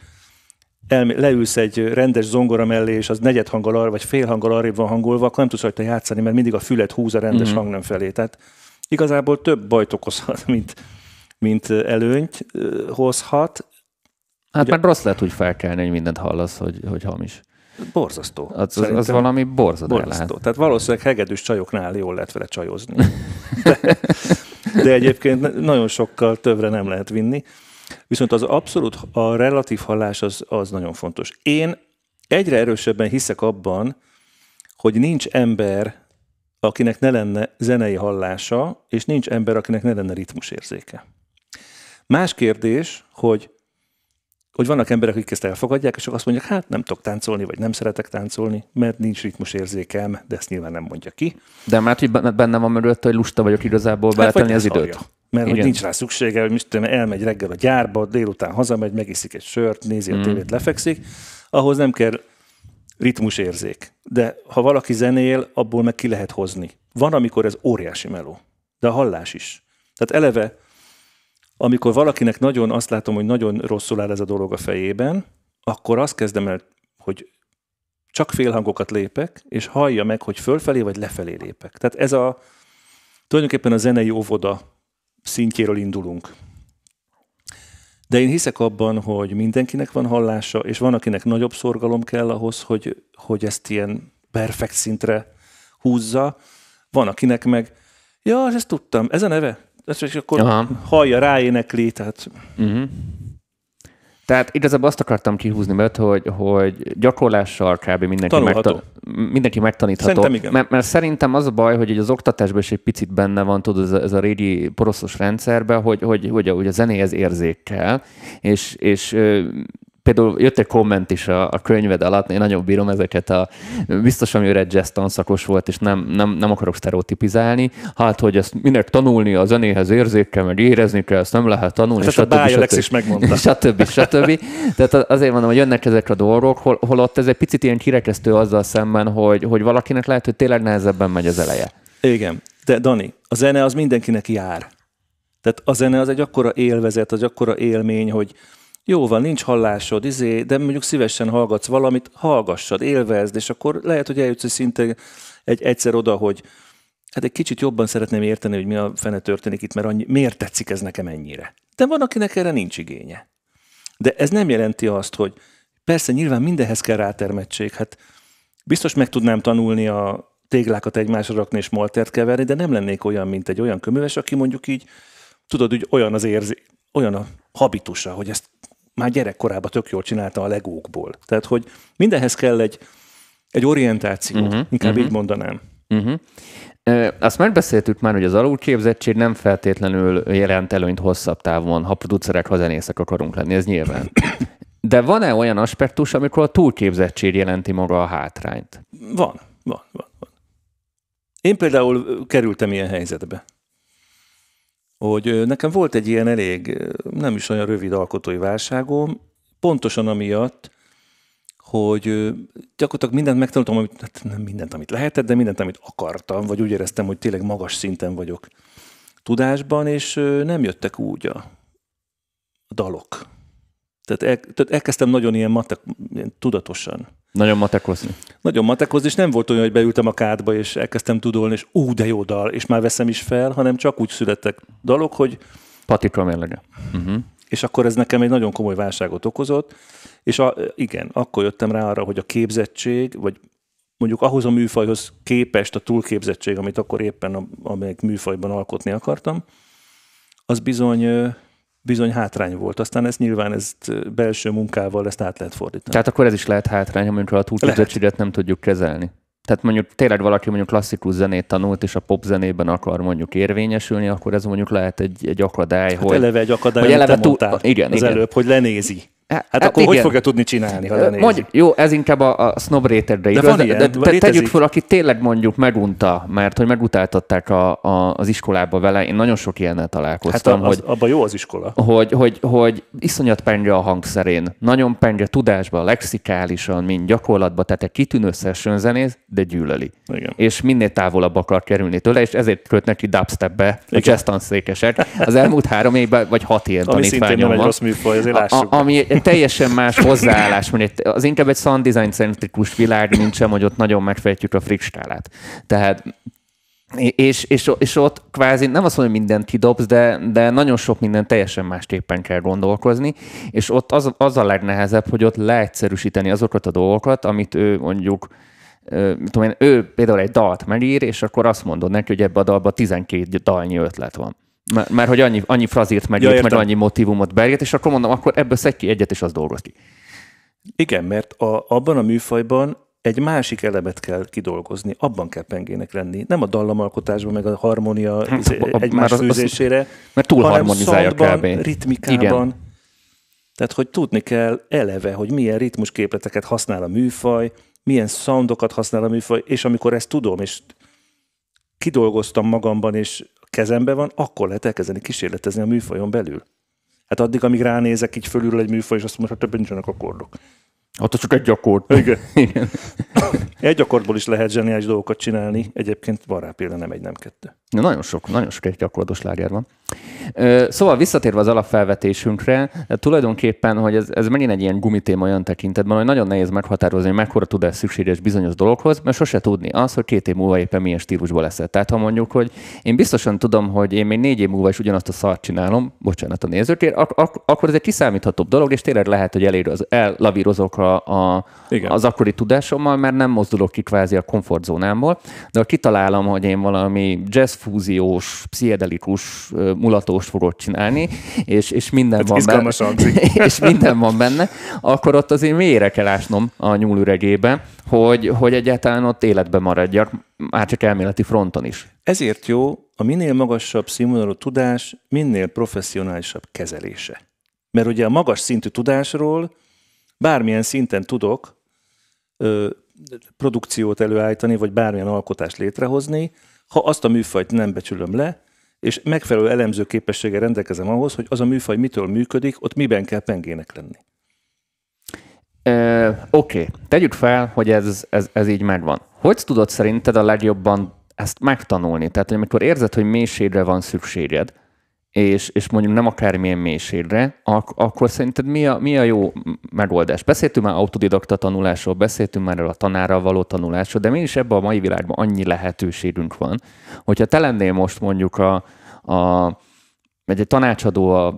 elmé- leülsz egy rendes zongora mellé, és az negyed hanggal arra, vagy fél hanggal arrébb van hangolva, akkor nem tudsz rajta játszani, mert mindig a füled húz a rendes mm-hmm. hangnem felé. Tehát igazából több bajt okozhat, (laughs) mint, mint előnyt hozhat. Hát Ugye, már rossz lehet úgy felkelni, hogy mindent hallasz, hogy, hogy hamis. Borzasztó. Az, az, az valami Borzasztó. Lehet. Tehát valószínűleg hegedűs csajoknál jól lehet vele csajozni. De, (laughs) de egyébként nagyon sokkal többre nem lehet vinni. Viszont az abszolút, a relatív hallás az, az nagyon fontos. Én egyre erősebben hiszek abban, hogy nincs ember, akinek ne lenne zenei hallása, és nincs ember, akinek ne lenne ritmusérzéke. Más kérdés, hogy hogy vannak emberek, akik ezt elfogadják, és azt mondják, hát nem tudok táncolni, vagy nem szeretek táncolni, mert nincs ritmus érzékem, de ezt nyilván nem mondja ki. De már hogy benne van mögött, hogy lusta vagyok igazából hát, beletenni hát, az időt. Alja. Mert Igen. hogy nincs rá szüksége, hogy most elmegy reggel a gyárba, délután hazamegy, megiszik egy sört, nézi a hmm. tévét, mm. lefekszik, ahhoz nem kell ritmus érzék. De ha valaki zenél, abból meg ki lehet hozni. Van, amikor ez óriási meló, de a hallás is. Tehát eleve amikor valakinek nagyon, azt látom, hogy nagyon rosszul áll ez a dolog a fejében, akkor azt kezdem el, hogy csak félhangokat lépek, és hallja meg, hogy fölfelé vagy lefelé lépek. Tehát ez a, tulajdonképpen a zenei óvoda szintjéről indulunk. De én hiszek abban, hogy mindenkinek van hallása, és van, akinek nagyobb szorgalom kell ahhoz, hogy, hogy ezt ilyen perfekt szintre húzza. Van, akinek meg, ja, ezt tudtam, ez a neve, ezt és akkor Aha. hallja, ráénekli, tehát... Uh-huh. Tehát igazából azt akartam kihúzni mert hogy, hogy gyakorlással kb. mindenki, megta- mindenki megtanítható. Szerintem igen. Mert, mert szerintem az a baj, hogy az oktatásban is egy picit benne van, tudod, ez a, ez a régi poroszos rendszerben, hogy, hogy, hogy, a, hogy a zenéhez érzékkel, és, és például jött egy komment is a, a könyved alatt, én nagyon bírom ezeket a, biztos, ami öreg jazz szakos volt, és nem, nem, nem akarok sztereotipizálni, hát, hogy ezt minek tanulni a zenéhez érzékkel, meg érezni kell, ezt nem lehet tanulni, stb. stb. is megmondta. (laughs) Stb. stb. Tehát azért mondom, hogy jönnek ezek a dolgok, hol, holott ez egy picit ilyen kirekesztő azzal szemben, hogy, hogy valakinek lehet, hogy tényleg nehezebben megy az eleje. Igen, de Dani, a zene az mindenkinek jár. Tehát a zene az egy akkora élvezet, az akkora élmény, hogy, jó van, nincs hallásod, izé, de mondjuk szívesen hallgatsz valamit, hallgassad, élvezd, és akkor lehet, hogy eljutsz szinte egy, egyszer oda, hogy hát egy kicsit jobban szeretném érteni, hogy mi a fene történik itt, mert annyi, miért tetszik ez nekem ennyire. De van, akinek erre nincs igénye. De ez nem jelenti azt, hogy persze nyilván mindenhez kell rátermettség, hát biztos meg tudnám tanulni a téglákat egymásra rakni és maltert keverni, de nem lennék olyan, mint egy olyan köműves, aki mondjuk így, tudod, hogy olyan az érzi, olyan a habitusa, hogy ezt már gyerekkorában tök jól csinálta a legókból. Tehát, hogy mindenhez kell egy, egy orientáció, uh-huh, mhm, inkább uh-huh. így mondanám. Uh-huh. Azt megbeszéltük már, hogy az alulképzettség nem feltétlenül jelent előnyt hosszabb távon, ha producerek, ha zenészek akarunk lenni, ez nyilván. De van-e olyan aspektus, amikor a túlképzettség jelenti maga a hátrányt? Van, van, van. van. Én például kerültem ilyen helyzetbe hogy nekem volt egy ilyen elég, nem is olyan rövid alkotói válságom, pontosan amiatt, hogy gyakorlatilag mindent megtanultam, amit, hát nem mindent, amit lehetett, de mindent, amit akartam, vagy úgy éreztem, hogy tényleg magas szinten vagyok tudásban, és nem jöttek úgy a dalok. Tehát, el, tehát elkezdtem nagyon ilyen, matek, ilyen tudatosan. Nagyon matekozni nagyon matekozni, és nem volt olyan, hogy beültem a kádba, és elkezdtem tudolni, és ú, de jó dal, és már veszem is fel, hanem csak úgy születtek dalok, hogy... Patika mérlege. Uh-huh. És akkor ez nekem egy nagyon komoly válságot okozott, és a, igen, akkor jöttem rá arra, hogy a képzettség, vagy mondjuk ahhoz a műfajhoz képest a túlképzettség, amit akkor éppen a, a műfajban alkotni akartam, az bizony bizony hátrány volt. Aztán ezt nyilván ezt belső munkával ezt át lehet fordítani. Tehát akkor ez is lehet hátrány, amikor a túlképzettséget nem tudjuk kezelni. Tehát mondjuk tényleg valaki mondjuk klasszikus zenét tanult, és a pop zenében akar mondjuk érvényesülni, akkor ez mondjuk lehet egy, egy akadály. Hát hogy, eleve egy akadály, hogy eleve túl, igen, az igen. előbb, hogy lenézi. Hát, hát akkor igen. hogy fogja tudni csinálni, ha lenézi? Mondj, jó, ez inkább a, a snob rétegre igaz. De, van ilyen, de tegyük fel, aki tényleg mondjuk megunta, mert hogy megutáltatták a, a, az iskolába vele, én nagyon sok ilyennel hát találkoztam. Hát hogy, abban jó az iskola. Hogy, hogy, hogy, hogy iszonyat penge a hangszerén, nagyon penge tudásban, lexikálisan, mint gyakorlatban, tehát egy kitűnő zenész, de gyűlöli. Igen. És minél távolabb akar kerülni tőle, és ezért költ neki dubstepbe a jazz székesek. Az elmúlt három évben, vagy hat van. Ami szintén nem egy rossz műfaj, azért lássuk. a, ami egy teljesen más hozzáállás, mert az inkább egy sound design centrikus világ, mint sem, hogy ott nagyon megfejtjük a fricskálát. Tehát és, és, és ott kvázi nem azt mondom, hogy mindent kidobsz, de, de nagyon sok minden teljesen másképpen kell gondolkozni, és ott az, az a legnehezebb, hogy ott leegyszerűsíteni azokat a dolgokat, amit ő mondjuk tudom én, ő például egy dalt megír, és akkor azt mondod neki, hogy ebbe a dalba 12 dalnyi ötlet van. Mert, mert hogy annyi, annyi frazírt megírt, ja, meg annyi motivumot berget, és akkor mondom, akkor ebből szedj ki egyet, és az dolgoz ki. Igen, mert a, abban a műfajban egy másik elemet kell kidolgozni, abban kell pengének lenni. Nem a dallamalkotásban, meg a harmónia hát, izé, egymás az, az, mert túl hanem szandban, kb. ritmikában. Igen. Tehát, hogy tudni kell eleve, hogy milyen ritmusképleteket használ a műfaj, milyen soundokat használ a műfaj, és amikor ezt tudom, és kidolgoztam magamban, és kezembe van, akkor lehet elkezdeni kísérletezni a műfajon belül. Hát addig, amíg ránézek, így fölülről egy műfaj, és azt mondom, hogy hát többen nincsenek akkordok. Hát csak egy akkord. Igen. (laughs) Igen. egy akkordból is lehet zseniális dolgokat csinálni, egyébként van rá példa, nem egy, nem kettő nagyon sok, nagyon sok egy gyakorlatos sláger van. Szóval visszatérve az alapfelvetésünkre, tulajdonképpen, hogy ez, ez megint egy ilyen gumitéma olyan tekintetben, hogy nagyon nehéz meghatározni, hogy mekkora ez szükséges bizonyos dologhoz, mert sose tudni az, hogy két év múlva éppen milyen stílusban leszel. Tehát ha mondjuk, hogy én biztosan tudom, hogy én még négy év múlva is ugyanazt a szart csinálom, bocsánat a nézőkért, ak- ak- akkor ez egy kiszámíthatóbb dolog, és tényleg lehet, hogy elér az, ellavírozok a, a, az akkori tudásommal, mert nem mozdulok ki kvázi a komfortzónámból, de ha kitalálom, hogy én valami jazz fúziós, pszichedelikus, mulatós fogod csinálni, és, és minden Ez hát van benne. (laughs) és minden van benne, akkor ott azért mélyre kell ásnom a nyúlüregébe, hogy, hogy egyáltalán ott életben maradjak, már csak elméleti fronton is. Ezért jó a minél magasabb színvonalú tudás, minél professzionálisabb kezelése. Mert ugye a magas szintű tudásról bármilyen szinten tudok ö, produkciót előállítani, vagy bármilyen alkotást létrehozni, ha azt a műfajt nem becsülöm le, és megfelelő elemző képességgel rendelkezem ahhoz, hogy az a műfaj mitől működik, ott miben kell pengének lenni. Oké, okay. tegyük fel, hogy ez, ez, ez így megvan. Hogy tudod szerinted a legjobban ezt megtanulni? Tehát, hogy amikor érzed, hogy mélységre van szükséged, és, és mondjuk nem akármilyen mélységre, ak- akkor szerinted mi a, mi a jó megoldás? Beszéltünk már autodidakta tanulásról, beszéltünk már a tanárral való tanulásról, de mégis ebben a mai világban annyi lehetőségünk van. Hogyha te lennél most mondjuk a, a vagy egy tanácsadó a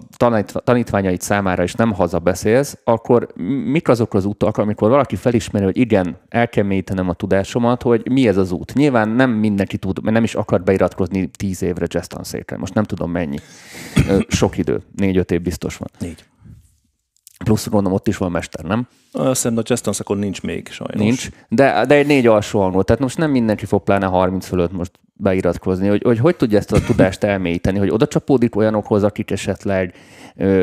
tanítványait számára is nem haza beszélsz, akkor mik azok az utak, amikor valaki felismeri, hogy igen, el kell mélyítenem a tudásomat, hogy mi ez az út? Nyilván nem mindenki tud, mert nem is akar beiratkozni tíz évre jazz tanszékre, most nem tudom mennyi. Sok idő, négy-öt év biztos van. Négy. Plusz gondolom ott is van mester, nem? Azt hiszem, hogy Jazz tanszakon nincs még sajnos. Nincs, de, de egy négy alsó hangot. Tehát most nem mindenki fog pláne 30 fölött most beiratkozni, hogy, hogy hogy tudja ezt a tudást elmélyíteni, hogy oda csapódik olyanokhoz, akik esetleg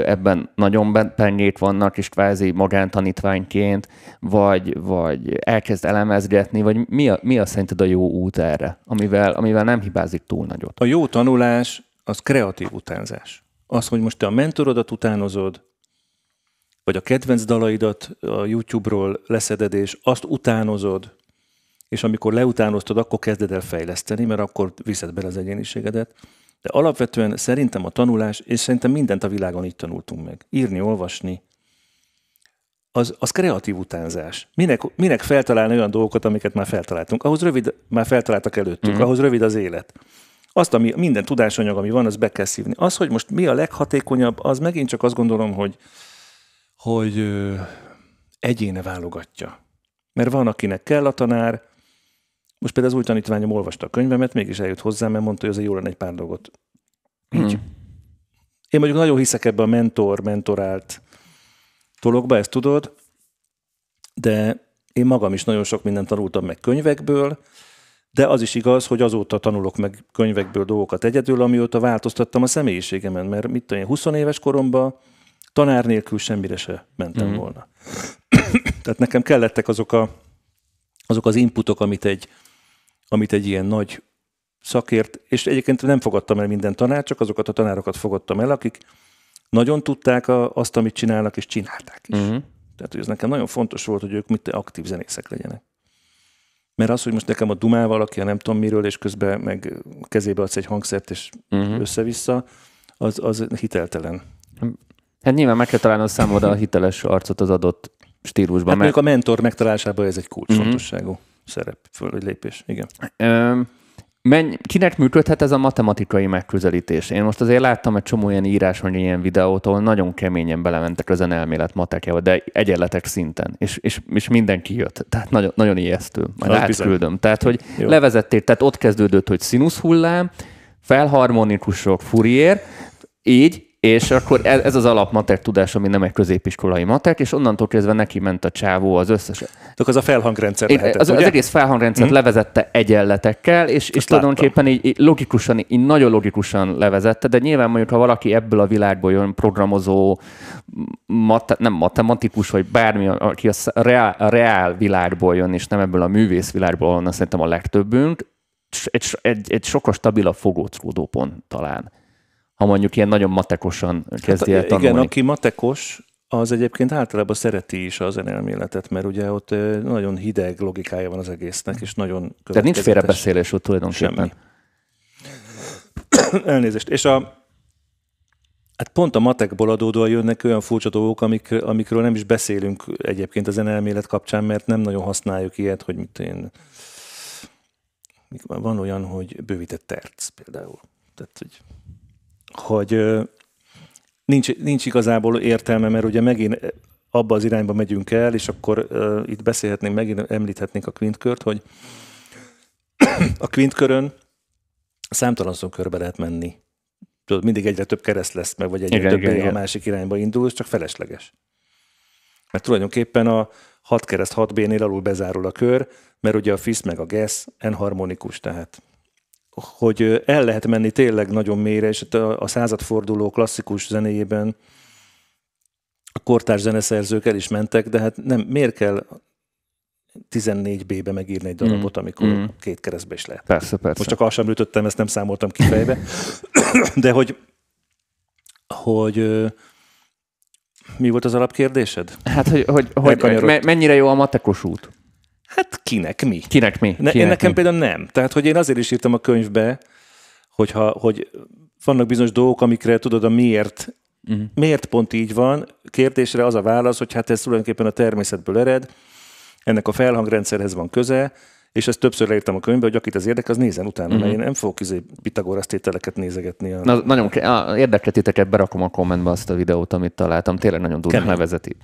ebben nagyon pennyét vannak, és kvázi magántanítványként, vagy, vagy elkezd elemezgetni, vagy mi a, mi a szerinted a jó út erre, amivel, amivel nem hibázik túl nagyot? A jó tanulás az kreatív utánzás. Az, hogy most te a mentorodat utánozod, vagy a kedvenc dalaidat a YouTube-ról leszeded, és azt utánozod, és amikor leutánoztad, akkor kezded el fejleszteni, mert akkor viszed bele az egyéniségedet. De alapvetően szerintem a tanulás, és szerintem mindent a világon így tanultunk meg. Írni, olvasni, az, az kreatív utánzás. Minek, minek feltalálni olyan dolgokat, amiket már feltaláltunk? Ahhoz rövid, már feltaláltak előttük, mm-hmm. ahhoz rövid az élet. Azt, ami minden tudásanyag, ami van, az be kell szívni. Az, hogy most mi a leghatékonyabb, az megint csak azt gondolom, hogy, hogy ö, egyéne válogatja. Mert van, akinek kell a tanár, most például az új tanítványom olvasta a könyvemet, mégis eljött hozzám, mert mondta, hogy ez jó lenne egy pár dolgot. Így. Hmm. Én mondjuk nagyon hiszek ebbe a mentor-mentorált dologba, ezt tudod, de én magam is nagyon sok mindent tanultam meg könyvekből, de az is igaz, hogy azóta tanulok meg könyvekből dolgokat egyedül, amióta változtattam a személyiségemen, mert mit tudom én, 20 éves koromban tanár nélkül semmire se mentem mm. volna. (coughs) Tehát nekem kellettek azok, a, azok az inputok, amit egy amit egy ilyen nagy szakért, és egyébként nem fogadtam el minden tanárt, csak azokat a tanárokat fogadtam el, akik nagyon tudták a, azt, amit csinálnak, és csinálták is. Uh-huh. Tehát, hogy ez nekem nagyon fontos volt, hogy ők mit aktív zenészek legyenek. Mert az, hogy most nekem a dumával, valaki, a nem tudom miről, és közben meg kezébe adsz egy hangszert, és uh-huh. össze-vissza, az, az hiteltelen. Hát nyilván meg kell találnod számodra a hiteles arcot az adott stílusban. Hát mert... a mentor megtalálásában ez egy kulcsfontosságú. Uh-huh szerep, föl, vagy lépés. Igen. Um, Menj, kinek működhet ez a matematikai megközelítés? Én most azért láttam egy csomó ilyen írás, vagy ilyen videót, ahol nagyon keményen belementek ezen elmélet matekjába, de egyenletek szinten, és, és, és mindenki jött. Tehát nagyon, nagyon ijesztő. Majd az átküldöm. Tehát, hogy Jó. levezették, tehát ott kezdődött, hogy színuszhullám, felharmonikusok, furier, így, és akkor ez, ez az alapmatek tudás, ami nem egy középiskolai matek, és onnantól kezdve neki ment a csávó az összes. Csak az a felhangrendszer Én, lehetett, az, ugye? az egész felhangrendszert mm. levezette egyenletekkel, és, és tulajdonképpen így, így logikusan, így nagyon logikusan levezette, de nyilván mondjuk, ha valaki ebből a világból jön programozó, mate, nem matematikus, vagy bármi, aki a reál, a reál világból jön, és nem ebből a művész világból, onnan szerintem a legtöbbünk, egy, egy, egy sokkal stabilabb pont talán ha mondjuk ilyen nagyon matekosan hát, kezdi hát, el tanulni. Igen, aki matekos, az egyébként általában szereti is az elméletet, mert ugye ott nagyon hideg logikája van az egésznek, és nagyon Tehát nincs félrebeszélés ott tulajdonképpen. Semmi. Elnézést. És a, Hát pont a matekból adódóan jönnek olyan furcsa dolgok, amik, amikről nem is beszélünk egyébként az elmélet kapcsán, mert nem nagyon használjuk ilyet, hogy mit én... Van olyan, hogy bővített terc például. Tehát, hogy hogy nincs, nincs igazából értelme, mert ugye megint abba az irányba megyünk el, és akkor uh, itt beszélhetnénk, megint említhetnénk a kvintkört, hogy (clears throat) a kvintkörön számtalan körbe lehet menni. Tudod, mindig egyre több kereszt lesz meg, vagy egyre igen, több igen, igen. a másik irányba indul, csak felesleges. Mert tulajdonképpen a 6 kereszt 6B-nél alul bezárul a kör, mert ugye a FISZ meg a GESZ enharmonikus, tehát hogy el lehet menni tényleg nagyon mélyre, és a századforduló klasszikus zenéjében a kortárs zeneszerzők el is mentek, de hát nem, miért kell 14B-be megírni egy darabot, mm. amikor mm. két keresztbe is lehet. Persze, persze. Most csak azt sem ütöttem, ezt nem számoltam ki fejbe. (coughs) De hogy, hogy mi volt az alapkérdésed? Hát, hogy, hogy, hogy mennyire jó a matekos út? Hát kinek mi? Kinek mi? Ne, kinek én nekem mi? például nem. Tehát, hogy én azért is írtam a könyvbe, hogyha, hogy vannak bizonyos dolgok, amikre tudod a miért, uh-huh. miért pont így van, kérdésre az a válasz, hogy hát ez tulajdonképpen a természetből ered, ennek a felhangrendszerhez van köze, és ezt többször leírtam a könyvbe, hogy akit az érdekel, az nézen utána, mm-hmm. mert mhm. én nem fogok izé Pitagorasz tételeket nézegetni. A... Na, nagyon ke- érdekel titeket, berakom a kommentbe azt a videót, amit találtam. Tényleg nagyon durva nevezeti.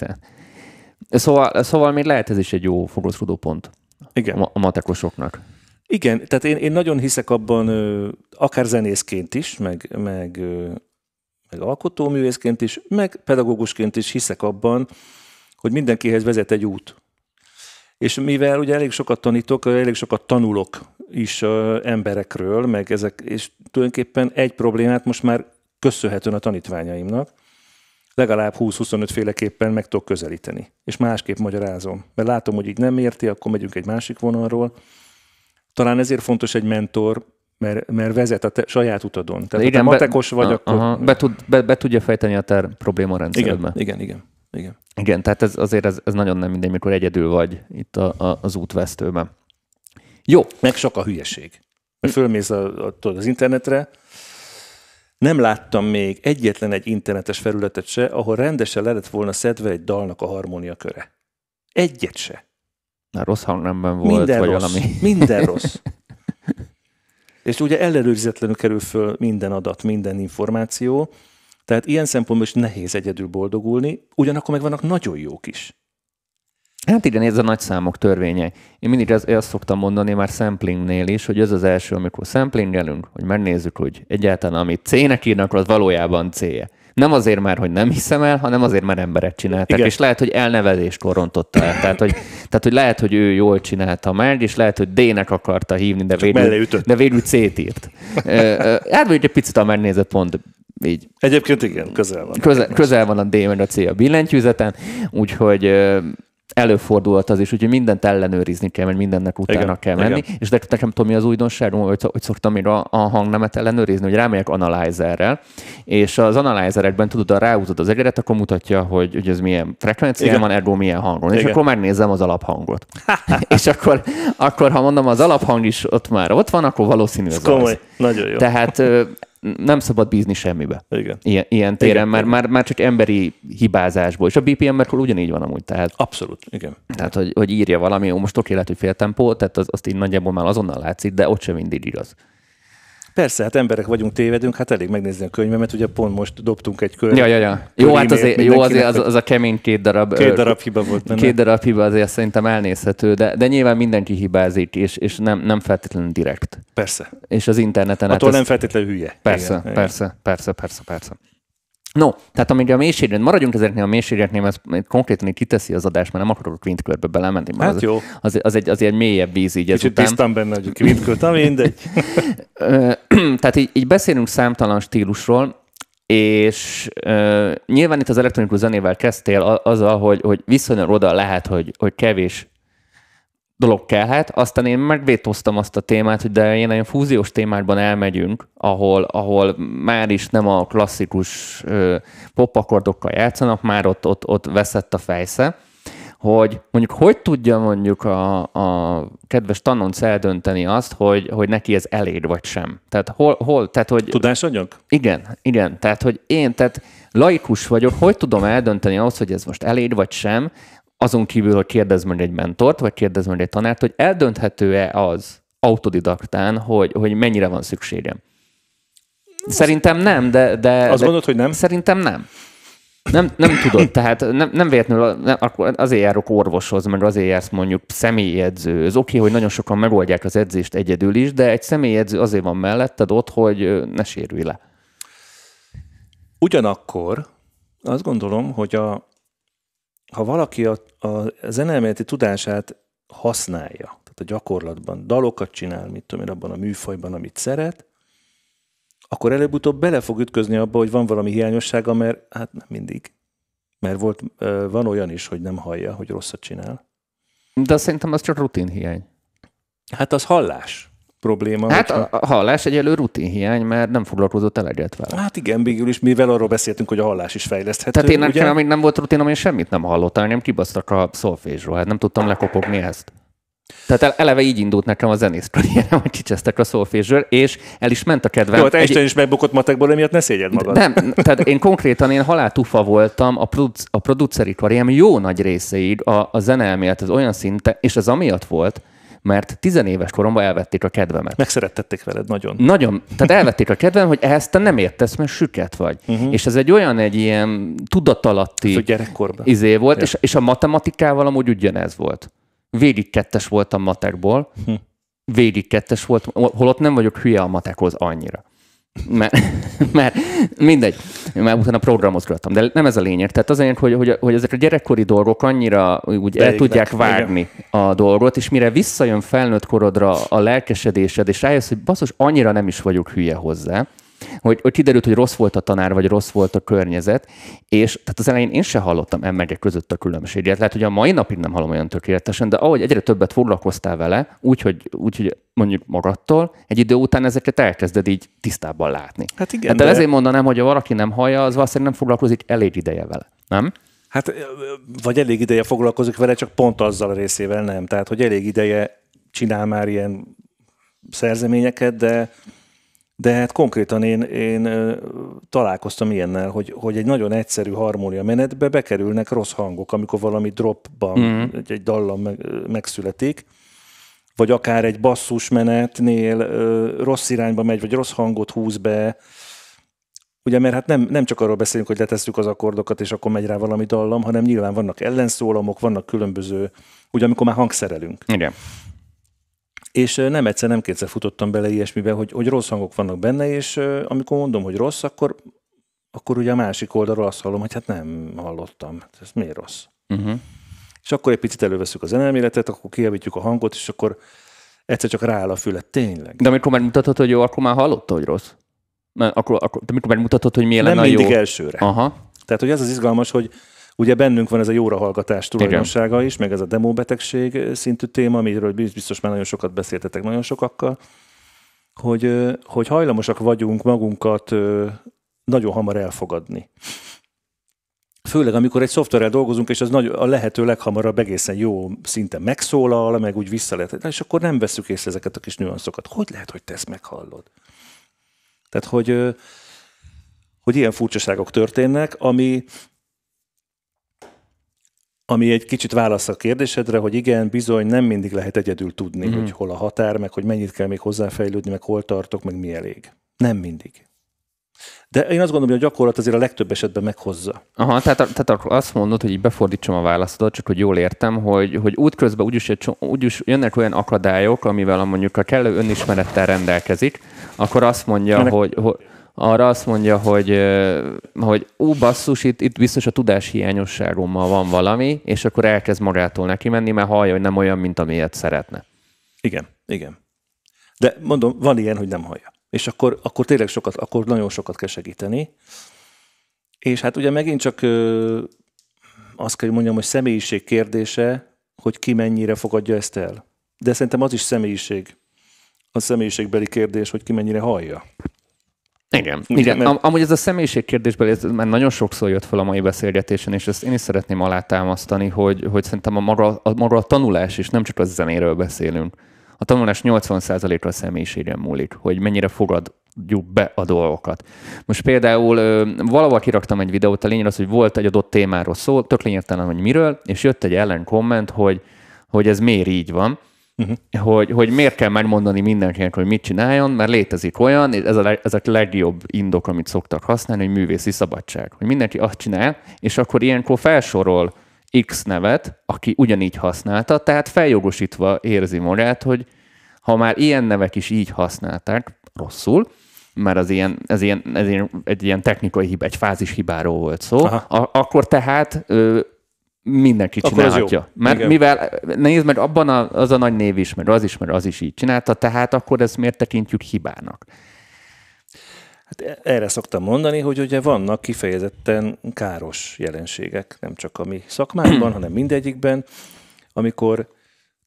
Szóval, szóval még lehet ez is egy jó fogoszkodó pont Igen. a matekosoknak. Igen, tehát én, én nagyon hiszek abban, akár zenészként is, meg, meg, meg alkotóművészként is, meg pedagógusként is hiszek abban, hogy mindenkihez vezet egy út. És mivel ugye elég sokat tanítok, elég sokat tanulok is emberekről, meg ezek, és tulajdonképpen egy problémát most már köszönhetően a tanítványaimnak, legalább 20-25 féleképpen meg tudok közelíteni. És másképp magyarázom. Mert látom, hogy így nem érti, akkor megyünk egy másik vonalról. Talán ezért fontos egy mentor, mert, mert vezet a te saját utadon. Tehát igen, ha te matekos vagy, a, akkor... Aha, be, tud, be, be tudja fejteni a te probléma rendszeredbe. Igen, igen, igen. Igen, igen tehát ez, azért ez, ez nagyon nem mindegy, mikor egyedül vagy itt a, a, az útvesztőben. Jó. Meg sok a hülyeség. Mert fölmész a, a, az internetre, nem láttam még egyetlen egy internetes felületet se, ahol rendesen le lett volna szedve egy dalnak a harmónia köre. Egyet se. Na, rossz hangnemben volt, minden vagy rossz, valami. (laughs) Minden rossz. És ugye ellenőrizetlenül kerül föl minden adat, minden információ, tehát ilyen szempontból is nehéz egyedül boldogulni, ugyanakkor meg vannak nagyon jók is. Hát igen, ez a nagy számok törvénye. Én mindig ezt, ezt szoktam mondani már samplingnél is, hogy ez az első, amikor samplingelünk, hogy megnézzük, hogy egyáltalán amit C-nek írnak, az valójában C-je. Nem azért már, hogy nem hiszem el, hanem azért, mert emberek csináltak. Igen. És lehet, hogy elnevezéskor rontotta el. Tehát hogy, tehát, hogy lehet, hogy ő jól csinálta meg, és lehet, hogy D-nek akarta hívni, de Csak de végül C-t írt. hát egy picit a megnézett pont így. Egyébként igen, közel van. Közel, közel van a D meg a C a billentyűzeten, úgyhogy előfordulhat az is, úgyhogy mindent ellenőrizni kell, mert mindennek utána igen, kell menni. Igen. És de nekem tudom, mi az újdonság, hogy, hogy szoktam még a, a hangnemet ellenőrizni, hogy rámegyek analyzerrel, és az analyzerekben tudod, ha ráhúzod az egeret, akkor mutatja, hogy, hogy ez milyen frekvencián van, ergo milyen hangon. Igen. És akkor megnézem az alaphangot. (laughs) és akkor, akkor, ha mondom, az alaphang is ott már ott van, akkor valószínű ez komoly, nagyon jó. Tehát nem szabad bízni semmibe. Igen. Ilyen, ilyen téren, igen, már, igen. Már, már csak emberi hibázásból. És a BPM-ekről ugyanígy van amúgy. Tehát, Abszolút, igen. Tehát, hogy, hogy írja valami, most oké, lehet, hogy féltempó, tehát az, azt így nagyjából már azonnal látszik, de ott sem mindig igaz. Persze, hát emberek vagyunk, tévedünk, hát elég megnézni a könyvemet, ugye pont most dobtunk egy könyvet. Ja, ja, ja. Jó, hát azért, jó, azért az, az, a kemény két darab. Két darab hiba volt. Benne. Két darab hiba azért szerintem elnézhető, de, de nyilván mindenki hibázik, és, és nem, nem feltétlenül direkt. Persze. És az interneten. Attól hát nem ezt... feltétlenül hülye. Persze, igen, persze, persze, persze, persze, persze. No, tehát amíg a mélységnél, maradjunk ezeknél a mélységeknél, ez konkrétan kiteszi az adást, mert nem akarok kvintkörbe belemenni. hát az, jó. Az, az, egy, az egy mélyebb víz így Kicsit ezután. Kicsit benne, hogy kvintkört, mindegy. (laughs) (clears throat) tehát így, így, beszélünk számtalan stílusról, és uh, nyilván itt az elektronikus zenével kezdtél azzal, hogy, hogy viszonylag oda lehet, hogy, hogy kevés dolog kellhet, aztán én megvétóztam azt a témát, hogy de ilyen, ilyen fúziós témákban elmegyünk, ahol, ahol már is nem a klasszikus popakordokkal játszanak, már ott, ott, ott veszett a fejsze, hogy mondjuk hogy tudja mondjuk a, a kedves tanonc eldönteni azt, hogy, hogy neki ez elég vagy sem. Tehát hol, hol tehát hogy... Tudásanyag? Igen, igen. Tehát, hogy én, tehát laikus vagyok, hogy tudom eldönteni azt, hogy ez most elég vagy sem, azon kívül, hogy kérdezz meg egy mentort, vagy kérdezz meg egy tanárt, hogy eldönthető-e az autodidaktán, hogy, hogy mennyire van szükségem. Szerintem nem, de... de Azt de, gondolod, hogy nem? Szerintem nem. Nem, nem tudod, tehát nem, nem véletlenül nem, akkor azért járok orvoshoz, meg azért jársz mondjuk Ez Oké, okay, hogy nagyon sokan megoldják az edzést egyedül is, de egy személyedző azért van melletted ott, hogy ne sérülj le. Ugyanakkor azt gondolom, hogy a, ha valaki a, a zenelméleti tudását használja, tehát a gyakorlatban dalokat csinál, mit tudom én, abban a műfajban, amit szeret, akkor előbb-utóbb bele fog ütközni abba, hogy van valami hiányossága, mert hát nem mindig. Mert volt, van olyan is, hogy nem hallja, hogy rosszat csinál. De szerintem az csak rutin hiány. Hát az hallás probléma. Hát hogyha... a hallás egyelő hiány, mert nem foglalkozott eleget vele. Hát igen, végül is, mivel arról beszéltünk, hogy a hallás is fejleszthető. Tehát én nekem, amíg nem volt rutinom, én semmit nem hallottam, nem kibasztak a szolfésról, hát nem tudtam lekopogni ezt. Tehát eleve így indult nekem a zenész karrierem, hogy kicsesztek a szolfésről, és el is ment a kedvem. Jó, hát Einstein Egy... is megbukott matekból, emiatt ne szégyed magad. Nem, tehát én konkrétan én haláltufa voltam a, produc- a produceri karrierem jó nagy részeig a, a zeneelmélet az olyan szinte, és ez amiatt volt, mert tizenéves koromban elvették a kedvemet. Megszerettették veled nagyon. Nagyon. Tehát elvették a kedvem, hogy ehhez te nem értesz, mert süket vagy. Uh-huh. És ez egy olyan egy ilyen tudatalatti ez gyerekkorban. izé volt, ja. és, és a matematikával amúgy ugyanez volt. Végig kettes voltam matekból, uh-huh. végig kettes voltam, holott nem vagyok hülye a matekhoz annyira mert, (laughs) mert mindegy, már utána programozgattam, de nem ez a lényeg. Tehát az lényeg, hogy, hogy, hogy ezek a gyerekkori dolgok annyira úgy el tudják várni Igen. a dolgot, és mire visszajön felnőtt korodra a lelkesedésed, és rájössz, hogy basszus, annyira nem is vagyok hülye hozzá, hogy, hogy kiderült, hogy rossz volt a tanár, vagy rossz volt a környezet, és tehát az elején én se hallottam emmegek között a különbséget. Lehet, hogy a mai napig nem hallom olyan tökéletesen, de ahogy egyre többet foglalkoztál vele, úgyhogy úgy, hogy mondjuk magadtól, egy idő után ezeket elkezded így tisztában látni. Hát igen. Hát de... ezért mondanám, hogy ha valaki nem hallja, az valószínűleg nem foglalkozik elég ideje vele, nem? Hát, vagy elég ideje foglalkozik vele, csak pont azzal a részével nem. Tehát, hogy elég ideje csinál már ilyen szerzeményeket, de de hát konkrétan én, én találkoztam ilyennel, hogy, hogy egy nagyon egyszerű harmónia menetbe bekerülnek rossz hangok, amikor valami dropban mm. egy, egy dallam meg, megszületik, vagy akár egy ö, rossz irányba megy, vagy rossz hangot húz be, Ugye, mert hát nem, nem csak arról beszélünk, hogy letesszük az akkordokat, és akkor megy rá valami dallam, hanem nyilván vannak ellenszólamok, vannak különböző, ugye amikor már hangszerelünk. Igen. És nem egyszer, nem kétszer futottam bele ilyesmibe, hogy, hogy rossz hangok vannak benne, és amikor mondom, hogy rossz, akkor, akkor ugye a másik oldalról azt hallom, hogy hát nem hallottam. Hát ez miért rossz? Uh-huh. És akkor egy picit előveszük az elméletet, akkor kijavítjuk a hangot, és akkor egyszer csak rááll a füle, tényleg. De amikor már mutatod, hogy jó, akkor már hallotta, hogy rossz. Mert akkor, akkor, de amikor már mutatod, hogy mi lenne a jó. Nem mindig elsőre. Aha. Tehát, hogy ez az izgalmas, hogy, Ugye bennünk van ez a jóra hallgatás tulajdonsága Igen. is, meg ez a demóbetegség szintű téma, amiről biztos már nagyon sokat beszéltetek nagyon sokakkal, hogy, hogy hajlamosak vagyunk magunkat nagyon hamar elfogadni. Főleg, amikor egy szoftverrel dolgozunk, és az nagy, a lehető leghamarabb egészen jó szinten megszólal, meg úgy vissza lehet, és akkor nem veszük észre ezeket a kis nüanszokat. Hogy lehet, hogy te ezt meghallod? Tehát, hogy, hogy ilyen furcsaságok történnek, ami ami egy kicsit válasz a kérdésedre, hogy igen, bizony nem mindig lehet egyedül tudni, mm. hogy hol a határ, meg hogy mennyit kell még hozzáfejlődni, meg hol tartok, meg mi elég. Nem mindig. De én azt gondolom, hogy a gyakorlat azért a legtöbb esetben meghozza. Aha, tehát, tehát akkor azt mondod, hogy így befordítsam a válaszodat, csak hogy jól értem, hogy, hogy útközben úgyis, úgyis jönnek olyan akadályok, amivel mondjuk a kellő önismerettel rendelkezik, akkor azt mondja, Ennek... hogy, hogy arra azt mondja, hogy, hogy ó, basszus, itt, itt biztos a tudás hiányosságommal van valami, és akkor elkezd magától neki menni, mert hallja, hogy nem olyan, mint amilyet szeretne. Igen, igen. De mondom, van ilyen, hogy nem hallja. És akkor, akkor tényleg sokat, akkor nagyon sokat kell segíteni. És hát ugye megint csak ö, azt kell mondjam, hogy személyiség kérdése, hogy ki mennyire fogadja ezt el. De szerintem az is személyiség. A személyiségbeli kérdés, hogy ki mennyire hallja. Igen, Úgy, igen. Nem... Am- amúgy ez a kérdésben, ez már nagyon sokszor jött fel a mai beszélgetésen, és ezt én is szeretném alátámasztani, hogy, hogy szerintem a maga, a maga a tanulás is, nem csak a zenéről beszélünk. A tanulás 80%-a a személyiségen múlik, hogy mennyire fogadjuk be a dolgokat. Most például valahol kiraktam egy videót, a lényeg az, hogy volt egy adott témáról szó, tök lényegtelen, hogy miről, és jött egy ellenkomment, hogy, hogy ez miért így van uh-huh. hogy, hogy miért kell megmondani mindenkinek, hogy mit csináljon, mert létezik olyan, és ez a, ez a legjobb indok, amit szoktak használni, hogy művészi szabadság. Hogy mindenki azt csinál, és akkor ilyenkor felsorol X nevet, aki ugyanígy használta, tehát feljogosítva érzi magát, hogy ha már ilyen nevek is így használták, rosszul, mert az ilyen, ez ilyen, ez ilyen, egy ilyen technikai hiba, egy fázis hibáról volt szó, a, akkor tehát ö, mindenki csinálhatja. Mert Igen. mivel, nézd meg, abban a, az a nagy név is, mert az is, mert az is így csinálta, tehát akkor ezt miért tekintjük hibának? Hát erre szoktam mondani, hogy ugye vannak kifejezetten káros jelenségek, nem csak a mi szakmánkban, (clears throat) hanem mindegyikben, amikor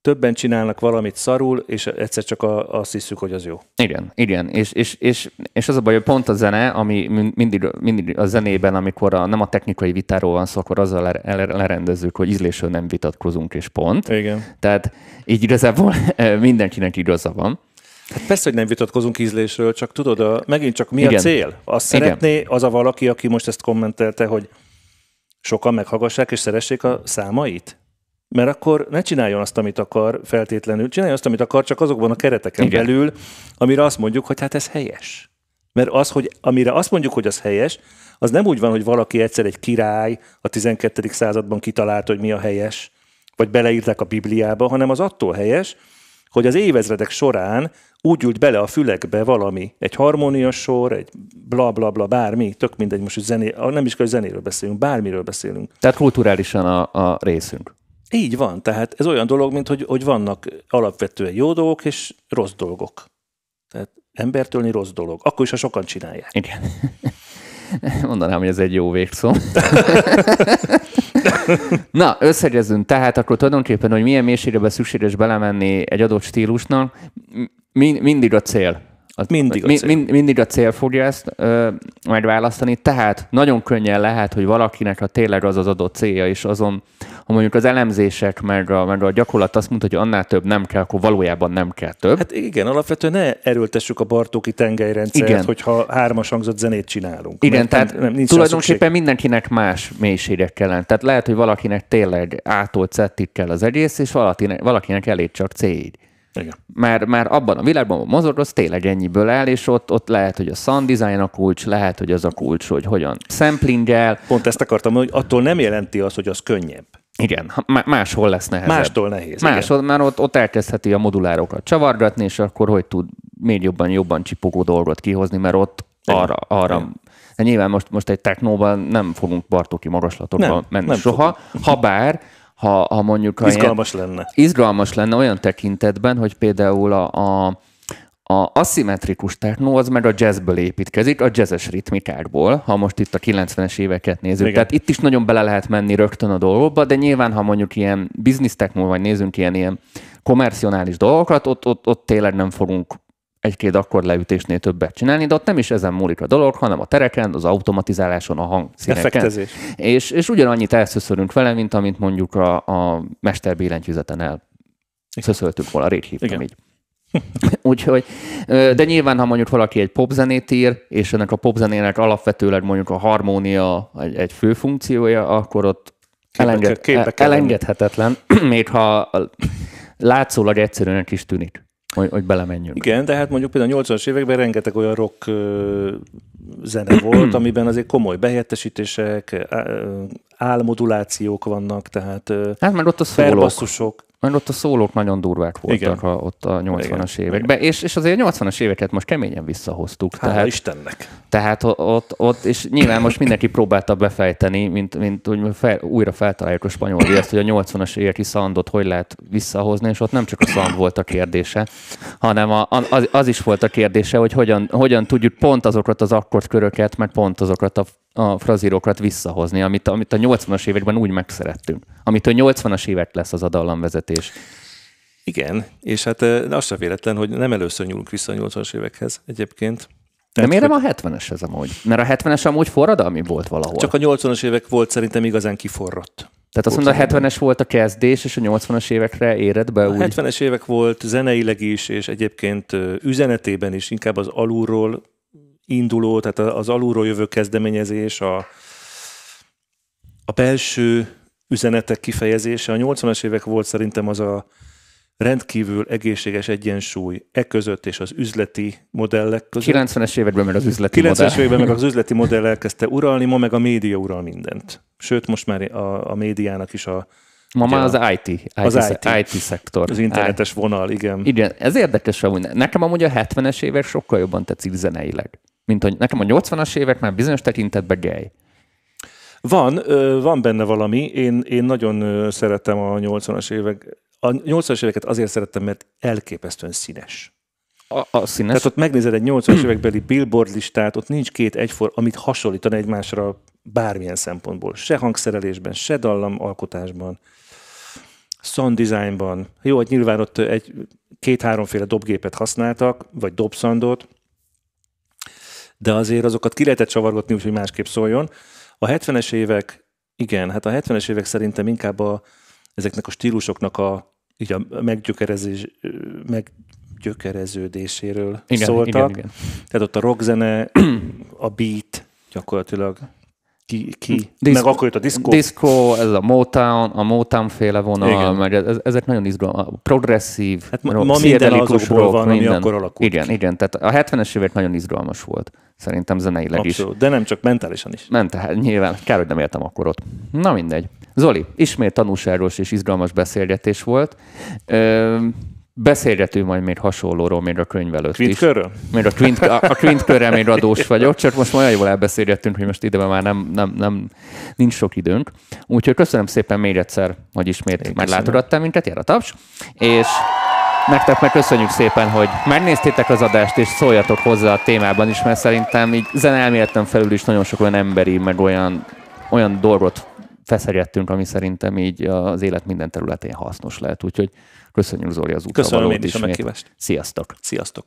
többen csinálnak valamit szarul, és egyszer csak a, azt hiszük, hogy az jó. Igen, igen, és, és, és, és az a baj, hogy pont a zene, ami mindig, mindig a zenében, amikor a, nem a technikai vitáról van szó, akkor azzal lerendezzük, hogy ízlésről nem vitatkozunk, és pont. Igen. Tehát így igazából eh, mindenkinek igaza van. Hát persze, hogy nem vitatkozunk ízlésről, csak tudod, a, megint csak mi igen. a cél? Azt igen. szeretné az a valaki, aki most ezt kommentelte, hogy sokan meghallgassák és szeressék a számait? mert akkor ne csináljon azt, amit akar feltétlenül, csináljon azt, amit akar, csak azokban a kereteken Igen. belül, amire azt mondjuk, hogy hát ez helyes. Mert az, hogy amire azt mondjuk, hogy az helyes, az nem úgy van, hogy valaki egyszer egy király a 12. században kitalálta, hogy mi a helyes, vagy beleírták a Bibliába, hanem az attól helyes, hogy az évezredek során úgy ült bele a fülekbe valami, egy harmóniás sor, egy bla bla bla, bármi, tök mindegy, most zené, nem is kell, hogy zenéről beszélünk, bármiről beszélünk. Tehát kulturálisan a, a részünk. Így van, tehát ez olyan dolog, mint hogy, hogy vannak alapvetően jó dolgok és rossz dolgok. Tehát embertölni rossz dolog. Akkor is, ha sokan csinálják. Igen. (laughs) Mondanám, hogy ez egy jó végszó. (laughs) Na, összegezünk. Tehát akkor tulajdonképpen, hogy milyen mélységebe szükséges belemenni egy adott stílusnak, mindig a cél az mindig, a cél. Mind, mindig a cél fogja ezt ö, megválasztani, tehát nagyon könnyen lehet, hogy valakinek a tényleg az az adott célja, és azon, ha mondjuk az elemzések meg a, meg a gyakorlat azt mondta, hogy annál több nem kell, akkor valójában nem kell több. Hát igen, alapvetően ne erőltessük a Bartóki tengelyrendszert, igen. hogyha hármas hangzott zenét csinálunk. Igen, tehát nem, nem, nincs tulajdonképpen mindenkinek más mélységek kellene. Tehát lehet, hogy valakinek tényleg átolt szettik kell az egész, és valakinek, valakinek elég csak c igen. mert mert abban a világban mozog, az tényleg ennyiből áll, és ott, ott lehet, hogy a sound design a kulcs, lehet, hogy az a kulcs, hogy hogyan samplinggel. Pont ezt akartam hogy attól nem jelenti az, hogy az könnyebb. Igen, máshol lesz nehezebb. Mástól nehéz. Máshol, igen. mert ott, ott elkezdheti a modulárokat csavargatni, és akkor hogy tud még jobban, jobban csipogó dolgot kihozni, mert ott arra, arra De nyilván most, most egy technóban nem fogunk Bartóki magaslatokba nem, menni nem soha, fogunk. ha bár ha, ha mondjuk... A izgalmas ilyen, lenne. Izgalmas lenne olyan tekintetben, hogy például a, a a aszimmetrikus technó az meg a jazzből építkezik, a jazzes ritmikákból, ha most itt a 90-es éveket nézzük. Igen. Tehát itt is nagyon bele lehet menni rögtön a dolgokba, de nyilván, ha mondjuk ilyen biznisz technó, vagy nézünk ilyen, ilyen komercionális dolgokat, ott, ott, ott tényleg nem fogunk egy-két akkor leütésnél többet csinálni, de ott nem is ezen múlik a dolog, hanem a tereken, az automatizáláson, a hangszíneken. És, és ugyanannyit elszöszörünk vele, mint amit mondjuk a, a mester bélentyűzeten el szöszöltünk volna, rég hívtam Igen. így. (laughs) Úgyhogy, de nyilván, ha mondjuk valaki egy popzenét ír, és ennek a popzenének alapvetőleg mondjuk a harmónia egy, egy fő funkciója, akkor ott képbe elenged, képbe elengedhetetlen, (clears throat) még ha látszólag egyszerűnek is tűnik hogy, hogy belemenjünk. Igen, de hát mondjuk például a 80-as években rengeteg olyan rock zene volt, (clears throat) amiben azért komoly behelyettesítések, álmodulációk vannak, tehát hát mert ott a szólók. Mert ott a szólók nagyon durvák voltak Igen. a, ott a 80-as években. Igen. És, és azért 80-as éveket most keményen visszahoztuk. Hála tehát, Istennek. Tehát ott, ott, és nyilván most mindenki próbálta befejteni, mint, mint hogy fel, újra feltaláljuk a spanyol ezt, hogy a 80-as éveki szandot hogy lehet visszahozni, és ott nem csak a szand volt a kérdése, hanem a, az, az, is volt a kérdése, hogy hogyan, hogyan tudjuk pont azokat az akkordköröket, meg pont azokat a a frazírokat visszahozni, amit, amit a 80-as években úgy megszerettünk. Amit a 80-as évek lesz az adallamvezetés. Igen, és hát az sem véletlen, hogy nem először nyúlunk vissza a 80-as évekhez egyébként. Tehát, De miért hogy... nem a 70-es ez amúgy? Mert a 70-es amúgy forradalmi volt valahol. Csak a 80-as évek volt szerintem igazán kiforrott. Tehát azt mondod, a 70-es volt a kezdés, és a 80-as évekre éred be úgy? A 70-es évek volt zeneileg is, és egyébként üzenetében is inkább az alulról induló, tehát az alulról jövő kezdeményezés, a, a belső üzenetek kifejezése. A 80-as évek volt szerintem az a rendkívül egészséges egyensúly e között és az üzleti modellek között. 90-es években meg az üzleti 90-es modell. években meg az üzleti modell elkezdte uralni, ma meg a média ural mindent. Sőt, most már a, a médiának is a, Ma már az IT, IT, az IT, IT szektor. Az internetes IT. vonal, igen. Igen, ez érdekes amúgy. Nekem amúgy a 70-es évek sokkal jobban tetszik zeneileg mint hogy nekem a 80-as évek már bizonyos tekintetben gej. Van, van benne valami. Én, én nagyon szerettem a 80-as évek. A 80-as éveket azért szerettem, mert elképesztően színes. A, a színes. Tehát ott megnézed egy 80-as (clears throat) évekbeli billboard listát, ott nincs két egyfor, amit hasonlítan egymásra bármilyen szempontból. Se hangszerelésben, se dallam alkotásban, sound designban. Jó, hogy hát nyilván ott egy, két-háromféle dobgépet használtak, vagy dobszandot, de azért azokat ki lehetett csavargatni, úgyhogy másképp szóljon. A 70-es évek, igen, hát a 70-es évek szerintem inkább a, ezeknek a stílusoknak a, így a meggyökerezés, gyökereződéséről igen, szóltak. Igen, igen. Tehát ott a rockzene, a beat gyakorlatilag ki, ki Disco, hmm. meg akkor jött a diszkó. Diszkó, ez a Motown, a Motown féle vonal, Igen. meg ez, ezek nagyon izgalmas, progresszív, hát ma, ma minden azokból rock, van, minden. ami akkor alakult. Igen, igen, tehát a 70-es évek nagyon izgalmas volt, szerintem zeneileg Abszolút, is. de nem csak mentálisan is. Mentál, hát nyilván, kár, hogy nem éltem akkor ott. Na mindegy. Zoli, ismét tanúságos és izgalmas beszélgetés volt. Ö, Beszélgetünk majd még hasonlóról, még a könyv előtt Quint is. Körről? Még a Quint, a, a (laughs) Quint körre még adós vagyok, csak most olyan jól elbeszélgettünk, hogy most ideben már nem, nem, nem, nincs sok időnk. Úgyhogy köszönöm szépen még egyszer, hogy ismét meglátogattál minket, jár a taps, és Nektek meg köszönjük szépen, hogy megnéztétek az adást, és szóljatok hozzá a témában is, mert szerintem így zenelméleten felül is nagyon sok olyan emberi, meg olyan, olyan dolgot feszerjettünk, ami szerintem így az élet minden területén hasznos lehet. Úgyhogy Köszönjük Zoli az útra Köszönöm én is ismét. a meghívást. Sziasztok! Sziasztok!